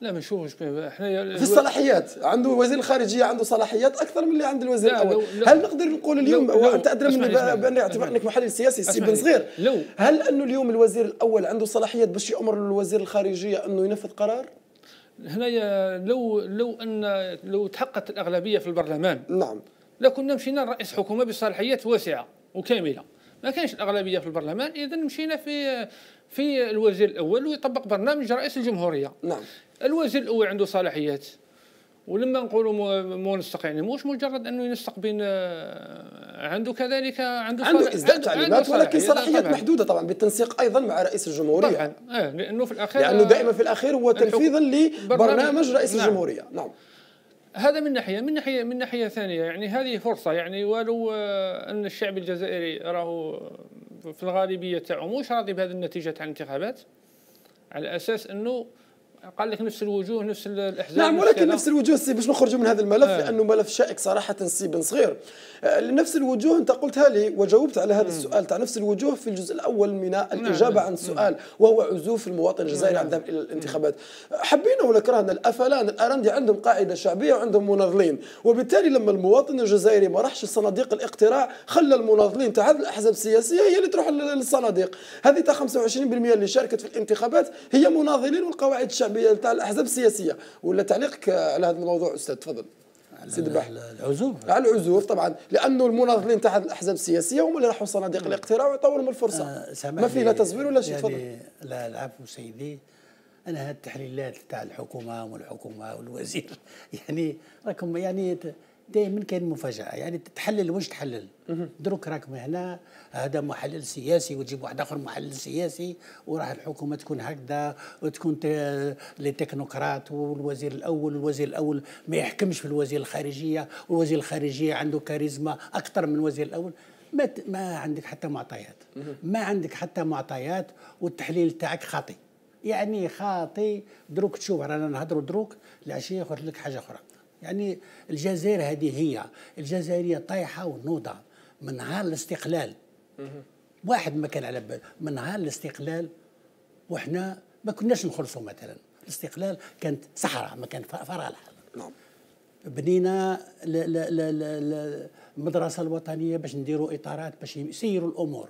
لا ما نشوفوش احنا في الصلاحيات عنده وزير الخارجيه عنده صلاحيات اكثر من اللي عند الوزير لا الاول لو هل نقدر نقول اليوم لو وانت ادرى من بان اعتبر انك محلل سياسي سي بن صغير لو هل انه اليوم الوزير الاول عنده صلاحيات باش يامر الوزير الخارجيه انه ينفذ قرار؟ هنايا لو لو ان لو تحققت الاغلبيه في البرلمان نعم لا كنا مشينا لرئيس حكومه بصلاحيات واسعه وكامله ما كانش الاغلبيه في البرلمان اذا مشينا في في الوزير الاول ويطبق برنامج رئيس الجمهوريه نعم الوزير الاول عنده صلاحيات ولما نقولوا منسق يعني مش مجرد انه ينسق بين آه، عنده كذلك عنده عنده اصدار تعليمات ولكن صلاحيات محدوده طبعا بالتنسيق ايضا مع رئيس الجمهوريه طبعا آه لانه في الاخير لانه دائما في الاخير هو تنفيذا لبرنامج رئيس نعم. الجمهوريه نعم هذا من ناحيه من ناحيه من ناحيه ثانيه يعني هذه فرصه يعني ولو آه، ان الشعب الجزائري راه في الغالبيه تاعو مش راضي بهذه النتيجه تاع الانتخابات على اساس انه قال لك نفس الوجوه نفس الاحزاب نعم ولكن نفس الوجوه سي باش نخرجوا من هذا الملف آه. لانه ملف شائك صراحه سي بن صغير آه، نفس الوجوه انت قلتها لي وجاوبت على هذا السؤال تاع نفس الوجوه في الجزء الاول من نعم، الاجابه نعم. عن السؤال وهو عزوف المواطن الجزائري عن الذهاب نعم. الى الانتخابات حبينا ولا كرهنا الافلان الارندي عندهم قاعده شعبيه وعندهم مناضلين وبالتالي لما المواطن الجزائري ما راحش لصناديق الاقتراع خلى المناضلين تاع هذه الاحزاب السياسيه هي اللي تروح للصناديق هذه تاع 25% اللي شاركت في الانتخابات هي مناضلين والقواعد الشعبيه الشعبيه نتاع الاحزاب السياسيه ولا تعليقك على هذا الموضوع استاذ تفضل سيد بح العزوف على العزوف طبعا لانه المناضلين تحت الاحزاب السياسيه هم اللي راحوا صناديق الاقتراع ويطوروا من الفرصه آه ما في لا تصوير ولا شيء يعني تفضل لا العفو سيدي انا هاد التحليلات تاع الحكومه والحكومه والوزير يعني راكم يعني دائما كان مفاجاه يعني تحلل واش تحلل دروك راكم هنا هذا محلل سياسي وتجيب واحد اخر محلل سياسي وراه الحكومه تكون هكذا وتكون لي تكنوقراط والوزير الاول والوزير الاول ما يحكمش في الوزير الخارجيه والوزير الخارجيه عنده كاريزما اكثر من الوزير الاول ما ما عندك حتى معطيات ما عندك حتى معطيات والتحليل تاعك خاطئ يعني خاطي دروك تشوف رانا نهضروا دروك العشيه قلت لك حاجه اخرى يعني الجزائر هذه هي الجزائرية طايحة ونوضة من نهار الاستقلال واحد ما كان على بال من نهار الاستقلال وحنا ما كناش نخلصوا مثلا الاستقلال كانت صحراء ما كانت فراغ نعم بنينا المدرسه الوطنيه باش نديروا اطارات باش يسيروا الامور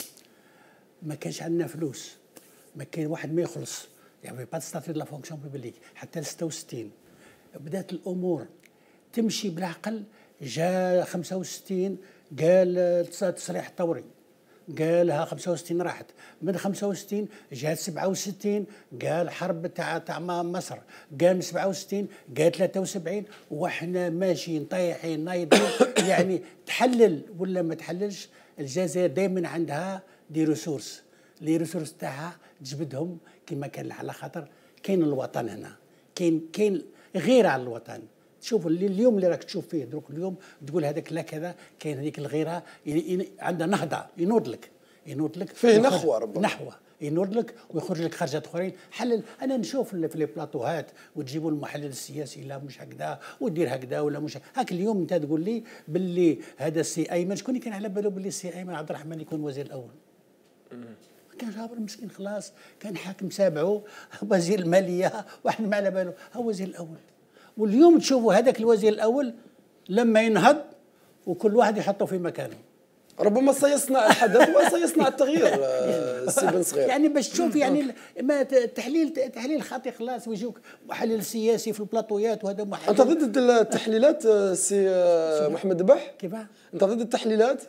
ما كانش عندنا فلوس ما كان واحد ما يخلص يعني با ستاتي دو لا فونكسيون بوبليك حتى 66 بدات الامور تمشي بالعقل جا 65 قال تصريح طوري قالها 65 راحت من 65 جات 67 قال حرب تاع تاع مصر قال من 67 قال 73 وحنا ماشيين طايحين نايضين يعني تحلل ولا ما تحللش الجزائر دائما عندها دي ريسورس لي ريسورس تاعها تجبدهم كما كان على خاطر كاين الوطن هنا كاين كاين غير على الوطن تشوف اللي اليوم اللي راك تشوف فيه دروك اليوم تقول هذاك لا كذا كاين هذيك الغيره عندها نهضه ينوض لك ينوض لك فيه نخوه ربما نحوه ينور لك ويخرج لك خرجات اخرين حلل انا نشوف في لي بلاطوهات وتجيبوا المحلل السياسي لا مش هكذا ودير هكذا ولا مش هاك اليوم انت تقول لي باللي هذا السي ايمن شكون كان على باله باللي السي ايمن عبد الرحمن يكون وزير الاول كان جابر مسكين خلاص كان حاكم سابعه وزير الماليه واحد ما على باله هو وزير الاول واليوم تشوفوا هذاك الوزير الاول لما ينهض وكل واحد يحطه في مكانه ربما سيصنع الحدث وسيصنع التغيير آه، السي بن صغير يعني باش تشوف يعني ما تحليل تحليل خاطئ خلاص ويجوك محلل سياسي في البلاطويات وهذا محلل انت ضد التحليلات آه، سي آه، محمد دبح كيف انت ضد التحليلات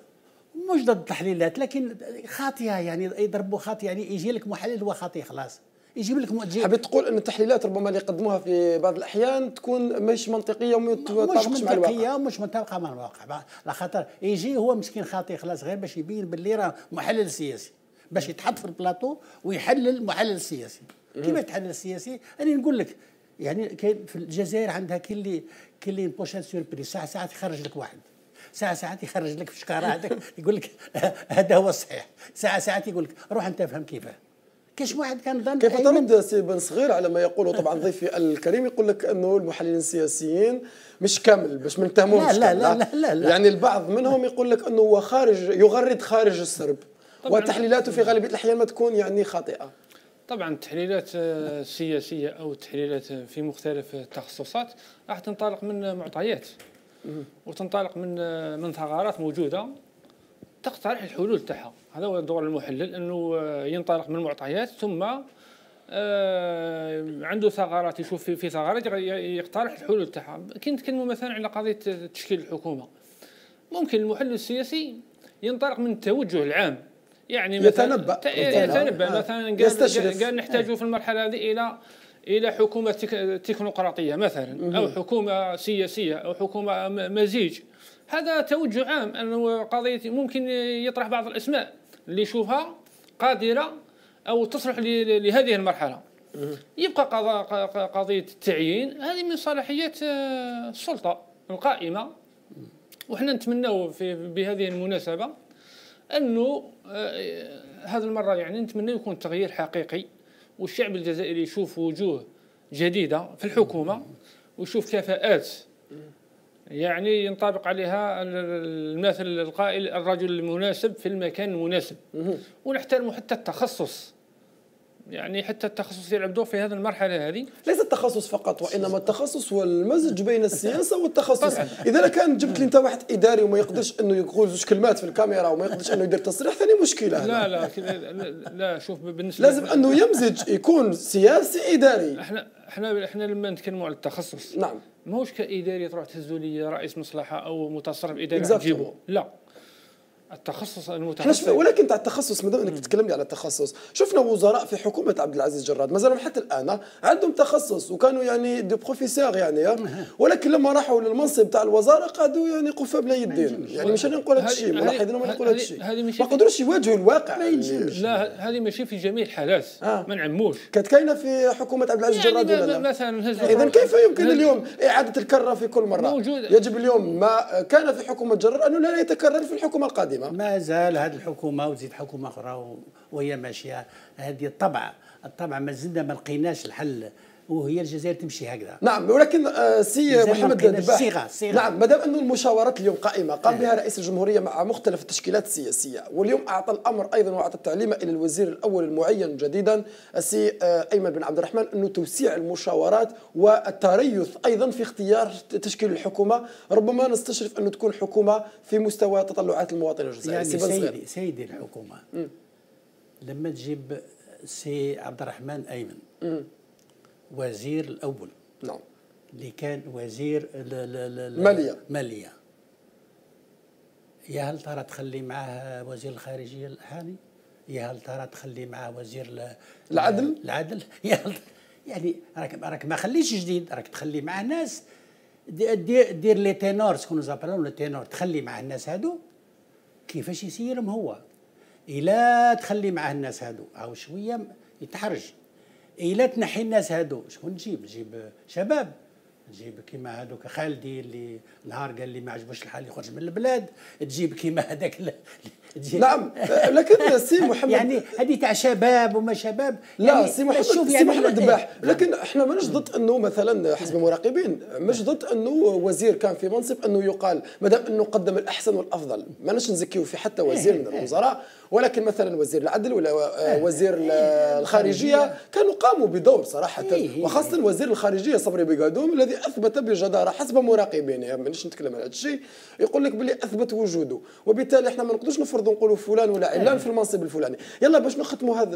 مش ضد التحليلات لكن خاطئه يعني يضربوا خاطئ يعني يجي لك محلل هو خاطئ خلاص يجيب لك مؤجل حبيت تقول ان التحليلات ربما اللي يقدموها في بعض الاحيان تكون مش منطقيه وما تطابقش مع الواقع مش منطقيه ومش متطابقه مع الواقع على خاطر يجي هو مسكين خاطي خلاص غير باش يبين باللي راه محلل سياسي باش يتحط في البلاطو ويحلل محلل سياسي كيف يتحلل سياسي انا نقول لك يعني كاين في الجزائر عندها كاين اللي كاين اللي ساعه ساعه يخرج لك واحد ساعه ساعات يخرج لك في شكاره هذاك يقول لك هذا هو الصحيح ساعه ساعات يقول لك روح انت افهم كيفاه كاش واحد كان ظن كيف ترد سي بن صغير على ما يقوله طبعا ضيفي الكريم يقول لك انه المحللين السياسيين مش كامل باش ما نتهموش لا لا, لا لا لا لا يعني البعض منهم يقول لك انه هو خارج يغرد خارج السرب وتحليلاته في غالبيه الاحيان ما تكون يعني خاطئه طبعا تحليلات آه، سياسيه او تحليلات آه، في مختلف التخصصات راح تنطلق من معطيات وتنطلق من آه، من ثغرات موجوده تقترح الحلول تاعها هذا هو دور المحلل انه آه، ينطلق من المعطيات ثم آه، عنده ثغرات يشوف في ثغرات يقترح الحلول تاعها كي نتكلموا مثلا على قضيه تشكيل الحكومه ممكن المحلل السياسي ينطلق من التوجه العام يعني مثلا يتنبأ إيه، يتنبأ آه. مثلا قال يستشرف. قال نحتاج آه. في المرحله هذه الى الى حكومه تكنوقراطيه مثلا او حكومه سياسيه او حكومه مزيج هذا توجه عام انه قضيه ممكن يطرح بعض الاسماء اللي يشوفها قادره او تصلح لهذه المرحله يبقى قضيه التعيين هذه من صلاحيات آه، السلطه القائمه وحنا نتمناو بهذه المناسبه انه آه، هذه المره يعني نتمنى يكون تغيير حقيقي والشعب الجزائري يشوف وجوه جديده في الحكومه ويشوف كفاءات يعني ينطبق عليها المثل القائل الرجل المناسب في المكان المناسب ونحترم حتى التخصص يعني حتى التخصص يلعب دور في هذه المرحله هذه ليس التخصص فقط وانما التخصص والمزج بين السياسه والتخصص اذا كان جبت لي انت واحد اداري وما يقدرش انه يقول زوج كلمات في الكاميرا وما يقدرش انه يدير تصريح ثاني مشكله لا لا لا شوف بالنسبه لازم انه يمزج يكون سياسي اداري احنا احنا احنا لما نتكلموا على التخصص نعم ماهوش كاداري تروح تهزوا لي رئيس مصلحه او متصرف اداري exactly. لا التخصص المتحسن ولكن تاع التخصص ما دام انك تتكلم لي على التخصص شفنا وزراء في حكومه عبد العزيز جراد مازالوا حتى الان عندهم تخصص وكانوا يعني دي بروفيسور يعني ولكن لما راحوا للمنصب تاع الوزاره قعدوا يعني قفا بلا يدين يعني مش انا نقول هذا الشيء ملاحظين ما نقول هذا الشيء ما قدروش يواجهوا الواقع ما ينجمش لا يعني- هذه ماشي في جميع الحالات آه. ما نعموش كانت كاينه في حكومه عبد العزيز يعني جراد ولا لا مثلا اذا كيف يمكن اليوم اعاده الكره في كل مره يجب اليوم ما كان في حكومه جراد انه لا يتكرر في الحكومه القادمه الحكومه ما زال هذه الحكومه وتزيد حكومه اخرى وهي ماشيه هذه الطبع الطبع ما زلنا ما لقيناش الحل وهي الجزائر تمشي هكذا نعم ولكن آه، سي محمد دباح صيغة صيغة نعم مادام انه المشاورات اليوم قائمه قام آه. بها رئيس الجمهوريه مع مختلف التشكيلات السياسيه واليوم اعطى الامر ايضا واعطى التعليم الى الوزير الاول المعين جديدا السي آه، ايمن بن عبد الرحمن انه توسيع المشاورات والتريث ايضا في اختيار تشكيل الحكومه ربما نستشرف انه تكون حكومه في مستوى تطلعات المواطن الجزائري يعني سيدي سيدي الحكومه م. لما تجيب سي عبد الرحمن ايمن م. وزير الاول نعم اللي كان وزير الماليه الماليه يا هل ترى تخلي معاه وزير الخارجيه الحالي يا هل ترى تخلي معاه وزير العدل العدل يا هل يعني راك راك ما خليش جديد راك تخلي معاه ناس دير دي لي تينور سكون زابرون لي تينور تخلي معاه الناس هادو كيفاش يسيرهم هو الا تخلي معاه الناس هادو او شويه يتحرج الا تنحي الناس هادو شكون تجيب؟ تجيب شباب تجيب كيما هذوك خالدي اللي نهار قال لي ما عجبوش الحال يخرج من البلاد تجيب كيما هذاك نعم لكن سي محمد يعني هذه تاع شباب وما شباب لا يعني سي محمد شوف سي يعني محمد باح لكن نعم. احنا ماناش ضد انه مثلا حزب المراقبين مش ضد انه وزير كان في منصب انه يقال مادام انه قدم الاحسن والافضل ماناش نزكيو في حتى إيه، وزير من إيه. الوزراء ولكن مثلا وزير العدل ولا إيه، وزير الخارجيه كانوا قاموا بدور صراحه وخاصه وزير الخارجيه صبري بيقادوم الذي باللي اثبت بجداره حسب مراقبينه مانيش نتكلم على هذا الشيء يقول لك باللي اثبت وجوده وبالتالي احنا ما نقدروش نفرضوا نقولوا فلان ولا علان إيه. في المنصب الفلاني يلا باش نختموا هذا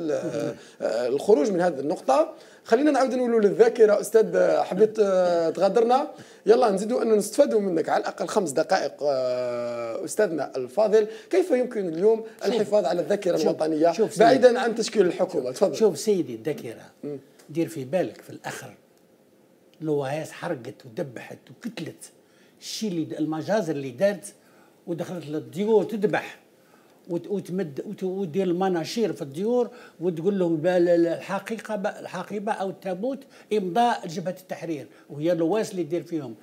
آه، الخروج من هذه النقطه خلينا نعاود نقولوا للذاكره استاذ آه، حبيت آه، تغادرنا يلا نزيدوا انه نستفادوا منك على الاقل خمس دقائق استاذنا الفاضل كيف يمكن اليوم الحفاظ على الذاكره شوف الوطنيه شوف بعيدا عن تشكيل الحكومه تفضل شوف سيدي الذاكره دير في بالك في الاخر لوهاس حرقت ودبحت وقتلت الشيء اللي المجازر اللي دارت ودخلت للديور تذبح وتمد ودير المناشير في الديور وتقول لهم الحقيقه الحقيبه او التابوت امضاء جبهه التحرير وهي لواس اللي دير فيهم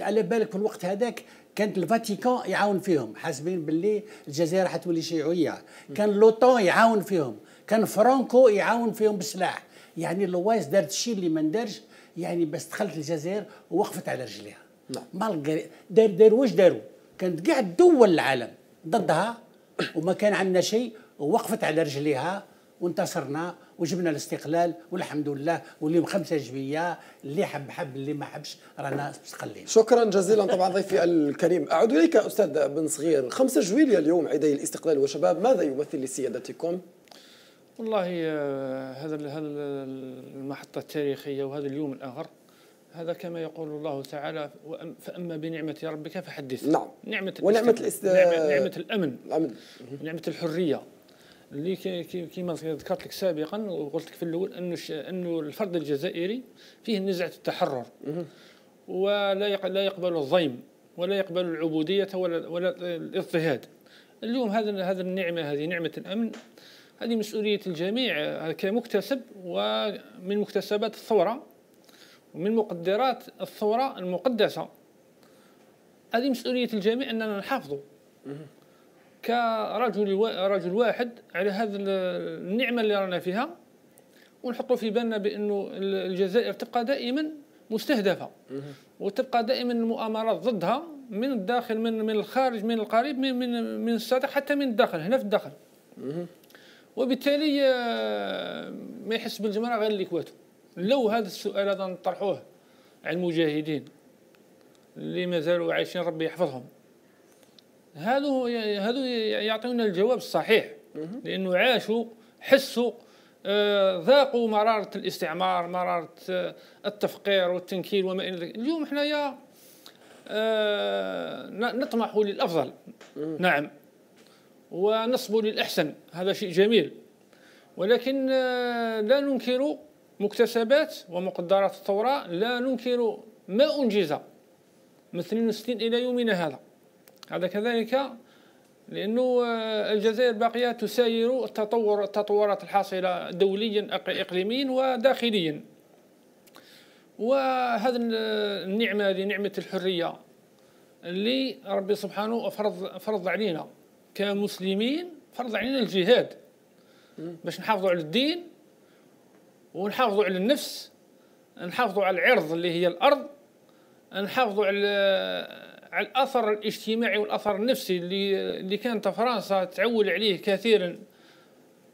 على بالك في الوقت هذاك كانت الفاتيكان يعاون فيهم حاسبين باللي الجزائر حتولي شيوعيه كان لوطون يعاون فيهم كان فرانكو يعاون فيهم بالسلاح يعني لواس دارت الشيء اللي ما ندارش يعني بس دخلت الجزائر ووقفت على رجليها نعم مالغري دار دار واش داروا كانت كاع دول العالم ضدها وما كان عندنا شيء ووقفت على رجليها وانتصرنا وجبنا الاستقلال والحمد لله واليوم خمسة جبيه اللي حب حب اللي ما حبش رانا مستقلين شكرا جزيلا طبعا ضيفي الكريم أعود إليك أستاذ بن صغير 5 جويلية اليوم عيدي الاستقلال والشباب ماذا يمثل لسيادتكم؟ والله آه، هذا المحطة التاريخية وهذا اليوم الآخر هذا كما يقول الله تعالى فأما بنعمة ربك فحدث نعم نعمة ونعمة الاست... نعمة, نعمة الأمن الأمن نعمة الحرية اللي كما ذكرت لك سابقا وقلت لك في الأول أنه أنه الفرد الجزائري فيه نزعة التحرر ولا لا يقبل الضيم ولا يقبل العبودية ولا ولا الاضطهاد اليوم هذا هذا النعمة هذه نعمة الأمن هذه مسؤولية الجميع كمكتسب ومن مكتسبات الثورة ومن مقدرات الثورة المقدسة هذه مسؤولية الجميع أننا نحافظوا كرجل رجل واحد على هذه النعمة اللي رانا فيها ونحطوا في بالنا بأنه الجزائر تبقى دائما مستهدفة وتبقى دائما المؤامرات ضدها من الداخل من من الخارج من القريب من من من حتى من الداخل هنا في الداخل وبالتالي آه، ما يحس بالجمرة غير اللي كواتو لو هذا السؤال هذا نطرحوه على المجاهدين اللي مازالوا عايشين ربي يحفظهم هذو هذو يعطيونا الجواب الصحيح لانه عاشوا حسوا آه، ذاقوا مرارة الاستعمار مرارة آه، التفقير والتنكيل وما إلى ذلك اليوم حنايا نطمح للأفضل نعم ونصبوا للأحسن هذا شيء جميل ولكن آه، لا ننكر مكتسبات ومقدرات الثورة لا ننكر ما أنجز من 62 إلى يومنا هذا هذا كذلك لأنه آه، الجزائر باقية تساير التطور التطورات الحاصلة دوليا إقليميا وداخليا وهذا النعمة هذه نعمة الحرية اللي ربي سبحانه فرض فرض علينا كمسلمين فرض علينا الجهاد باش نحافظوا على الدين ونحافظوا على النفس نحافظوا على العرض اللي هي الارض نحافظوا على على الاثر الاجتماعي والاثر النفسي اللي اللي كانت فرنسا تعول عليه كثيرا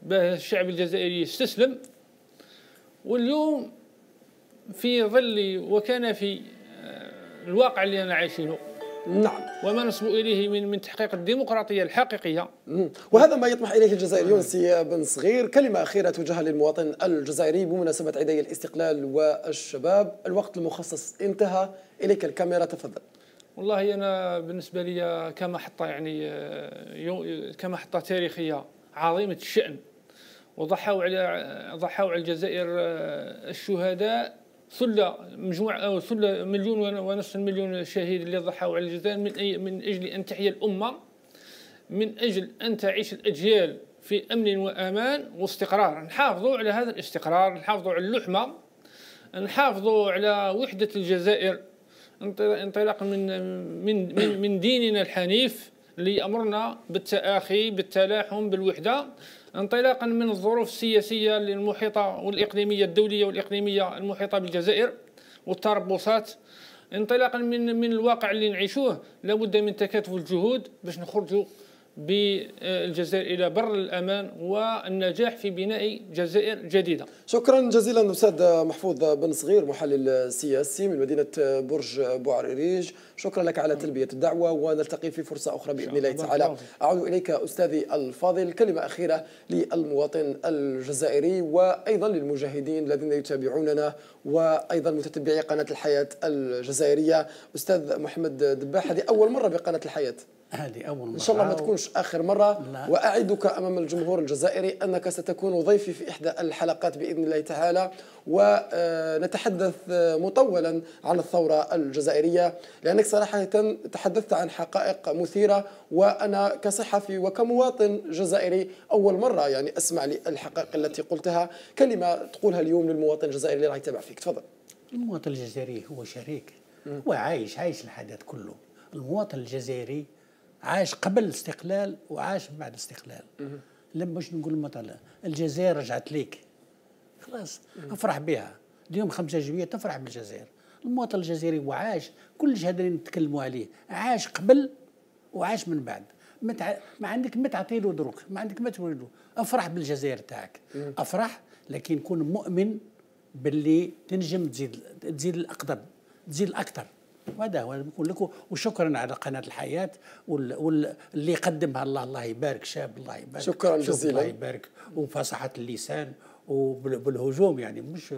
باه الشعب الجزائري يستسلم واليوم في ظل وكان في آه، الواقع اللي انا عايشينه نعم وما نصب اليه من من تحقيق الديمقراطيه الحقيقيه وهذا ما يطمح اليه الجزائريون سي بن صغير كلمه اخيره توجهها للمواطن الجزائري بمناسبه عيدي الاستقلال والشباب الوقت المخصص انتهى اليك الكاميرا تفضل والله انا بالنسبه لي كمحطه يعني آه، كمحطه تاريخيه عظيمه الشان وضحوا على ضحوا على الجزائر آه، الشهداء ثلة مجموعة ثلة مليون ونصف مليون شهيد اللي ضحوا على الجزائر من أي من أجل أن تحيا الأمة من أجل أن تعيش الأجيال في أمن وأمان واستقرار نحافظوا على هذا الاستقرار نحافظوا على اللحمة نحافظوا على وحدة الجزائر انطلاقا من من من, من ديننا الحنيف اللي يأمرنا بالتآخي بالتلاحم بالوحدة انطلاقا من الظروف السياسية المحيطة والإقليمية الدولية والإقليمية المحيطة بالجزائر والتربصات انطلاقا من من الواقع اللي نعيشوه لابد من تكاتف الجهود باش نخرجوا بالجزائر الى بر الامان والنجاح في بناء جزائر جديده. شكرا جزيلا استاذ محفوظ بن صغير محلل سياسي من مدينه برج بوعريريج، شكرا لك على تلبيه الدعوه ونلتقي في فرصه اخرى باذن الله تعالى. اعود اليك استاذي الفاضل كلمه اخيره للمواطن الجزائري وايضا للمجاهدين الذين يتابعوننا وايضا متتبعي قناه الحياه الجزائريه، استاذ محمد دباح هذه اول مره بقناه الحياه. هذه أول مرة إن شاء الله ما تكونش آخر مرة لا. وأعدك أمام الجمهور الجزائري أنك ستكون ضيفي في إحدى الحلقات بإذن الله تعالى ونتحدث مطولا عن الثورة الجزائرية لأنك صراحة تحدثت عن حقائق مثيرة وأنا كصحفي وكمواطن جزائري أول مرة يعني أسمع للحقائق التي قلتها كلمة تقولها اليوم للمواطن الجزائري اللي راه يتابع فيك تفضل المواطن الجزائري هو شريك هو عايش عايش الحدث كله المواطن الجزائري عاش قبل الاستقلال وعاش بعد الاستقلال لم باش نقول مثلا الجزائر رجعت ليك خلاص افرح بها اليوم 5 جوية تفرح بالجزائر المواطن الجزائري وعاش كل هذا اللي نتكلموا عليه عاش قبل وعاش من بعد متع... ما عندك ما له دروك ما عندك ما تولو افرح بالجزائر تاعك افرح لكن كون مؤمن باللي تنجم تزيد تزيد الاقدم تزيد الاكثر وهذا هو بقول لكم وشكرا على قناه الحياه واللي قدمها الله الله يبارك شاب الله يبارك شكرا جزيلا الله يبارك وفصاحه اللسان وبالهجوم يعني مش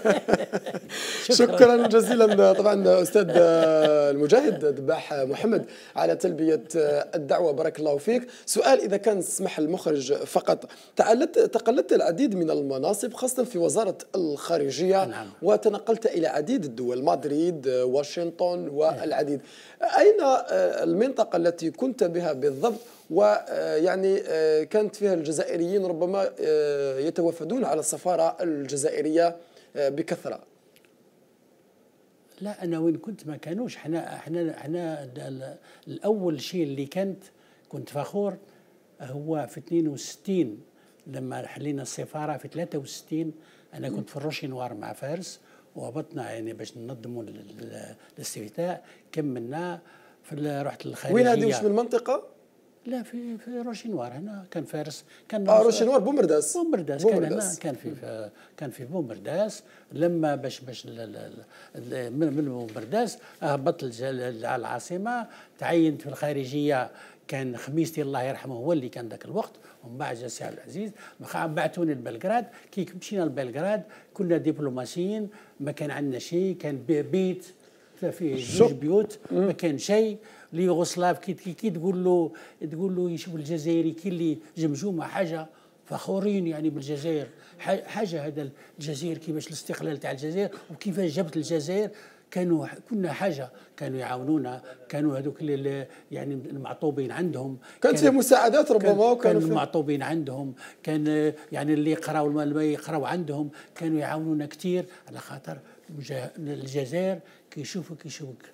شكرا جزيلا طبعا استاذ المجاهد دباح محمد على تلبيه الدعوه بارك الله فيك سؤال اذا كان سمح المخرج فقط تقلدت العديد من المناصب خاصه في وزاره الخارجيه نعم. وتنقلت الى عديد الدول مدريد واشنطن نعم. والعديد اين المنطقه التي كنت بها بالضبط ويعني آه، كانت فيها الجزائريين ربما آه، يتوافدون على السفارة الجزائرية آه، بكثرة لا انا وين كنت ما كانوش احنا احنا احنا الاول شيء اللي كانت كنت فخور هو في 62 لما حلينا السفاره في 63 انا كنت في الروشينوار مع فارس وهبطنا يعني باش ننظموا الاستفتاء كملنا في رحت للخارجيه وين هذه وش من المنطقه؟ لا في في روشينوار هنا كان فارس كان اه روشينوار بومرداس بومرداس كان هنا كان في كان في بومرداس لما باش باش من بومرداس هبط آه، العاصمه تعينت في الخارجيه كان خميستي الله يرحمه هو اللي كان ذاك الوقت ومن بعد جا سي عبد العزيز بعثوني لبلغراد كي مشينا لبلغراد كنا دبلوماسيين ما كان عندنا شيء كان بيت فيه جوج بيوت ما كان شيء ليوغوسلاف كي كي, كي تقول له تقول له يشوف الجزائري كي اللي جمجومه حاجه فخورين يعني بالجزائر حاجه هذا الجزائر كيفاش الاستقلال تاع الجزائر وكيفاش جابت الجزائر كانوا كنا حاجه كانوا يعاونونا كانوا هذوك يعني المعطوبين عندهم كانت فيه مساعدات ربما كان وكانوا كانوا المعطوبين عندهم كان يعني اللي يقراوا اللي يقراوا عندهم كانوا يعاونونا كثير على خاطر الجزائر كيشوفك يشوفك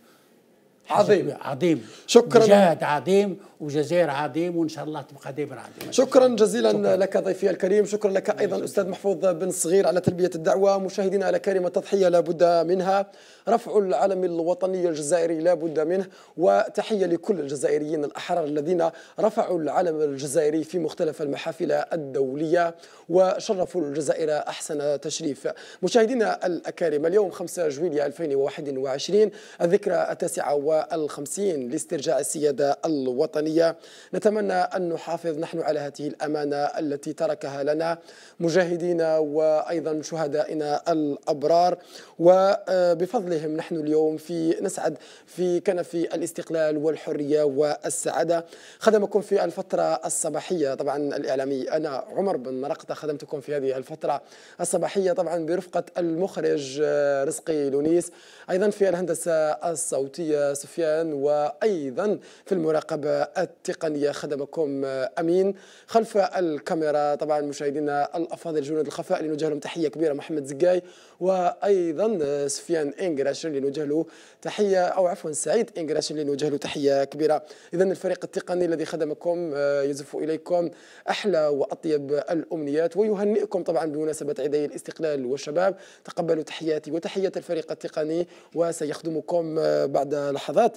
عظيم عظيم شكرا جهد عظيم وجزائر عظيم وان شاء الله تبقى دائما عظيمه شكرا جزيلا شكرا. لك ضيفي الكريم شكرا لك ايضا شكرا. استاذ محفوظ بن صغير على تلبيه الدعوه مشاهدينا على كلمه تضحيه لابد منها رفع العلم الوطني الجزائري لابد منه وتحيه لكل الجزائريين الاحرار الذين رفعوا العلم الجزائري في مختلف المحافل الدوليه وشرفوا الجزائر احسن تشريف مشاهدينا الاكارم اليوم 5 جويليا 2021 الذكرى التاسعه والخمسين لاسترجاع السيادة الوطنية نتمنى أن نحافظ نحن على هذه الأمانة التي تركها لنا مجاهدينا وأيضا شهدائنا الأبرار وبفضلهم نحن اليوم في نسعد في كنف الاستقلال والحرية والسعادة خدمكم في الفترة الصباحية طبعا الإعلامي أنا عمر بن رقطة خدمتكم في هذه الفترة الصباحية طبعا برفقة المخرج رزقي لونيس أيضا في الهندسة الصوتية سفيان وأيضا في المراقبة التقنية خدمكم آه، أمين خلف الكاميرا طبعا مشاهدينا الأفاضل جنود الخفاء لنوجه لهم تحية كبيرة محمد زقاي وأيضا آه، سفيان إنجراش لنوجه له تحية أو عفوا سعيد إنجراش لنوجه له تحية كبيرة إذا الفريق التقني الذي خدمكم آه، يزف إليكم أحلى وأطيب الأمنيات ويهنئكم طبعا بمناسبة عيدي الاستقلال والشباب تقبلوا تحياتي وتحية الفريق التقني وسيخدمكم بعد لحظات لحظات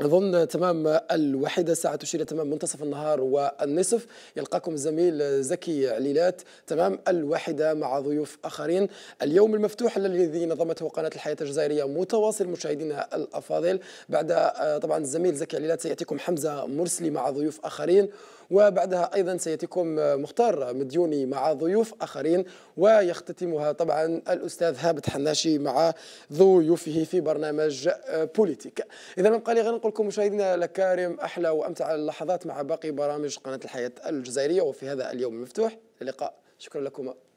أظن تمام الوحيدة الساعة تشير تمام منتصف النهار والنصف يلقاكم الزميل زكي عليلات تمام الوحيدة مع ضيوف آخرين اليوم المفتوح الذي نظمته قناة الحياة الجزائرية متواصل مشاهدينا الأفاضل بعد آه، طبعا الزميل زكي عليلات سيأتيكم حمزة مرسلي مع ضيوف آخرين وبعدها أيضا سيأتيكم مختار مديوني مع ضيوف آخرين ويختتمها طبعا الأستاذ هابت حناشي مع ضيوفه في برنامج بوليتيك إذا ما بقى غير نقول لكم مشاهدينا الأكارم أحلى وأمتع اللحظات مع باقي برامج قناة الحياة الجزائرية وفي هذا اليوم المفتوح اللقاء شكرا لكم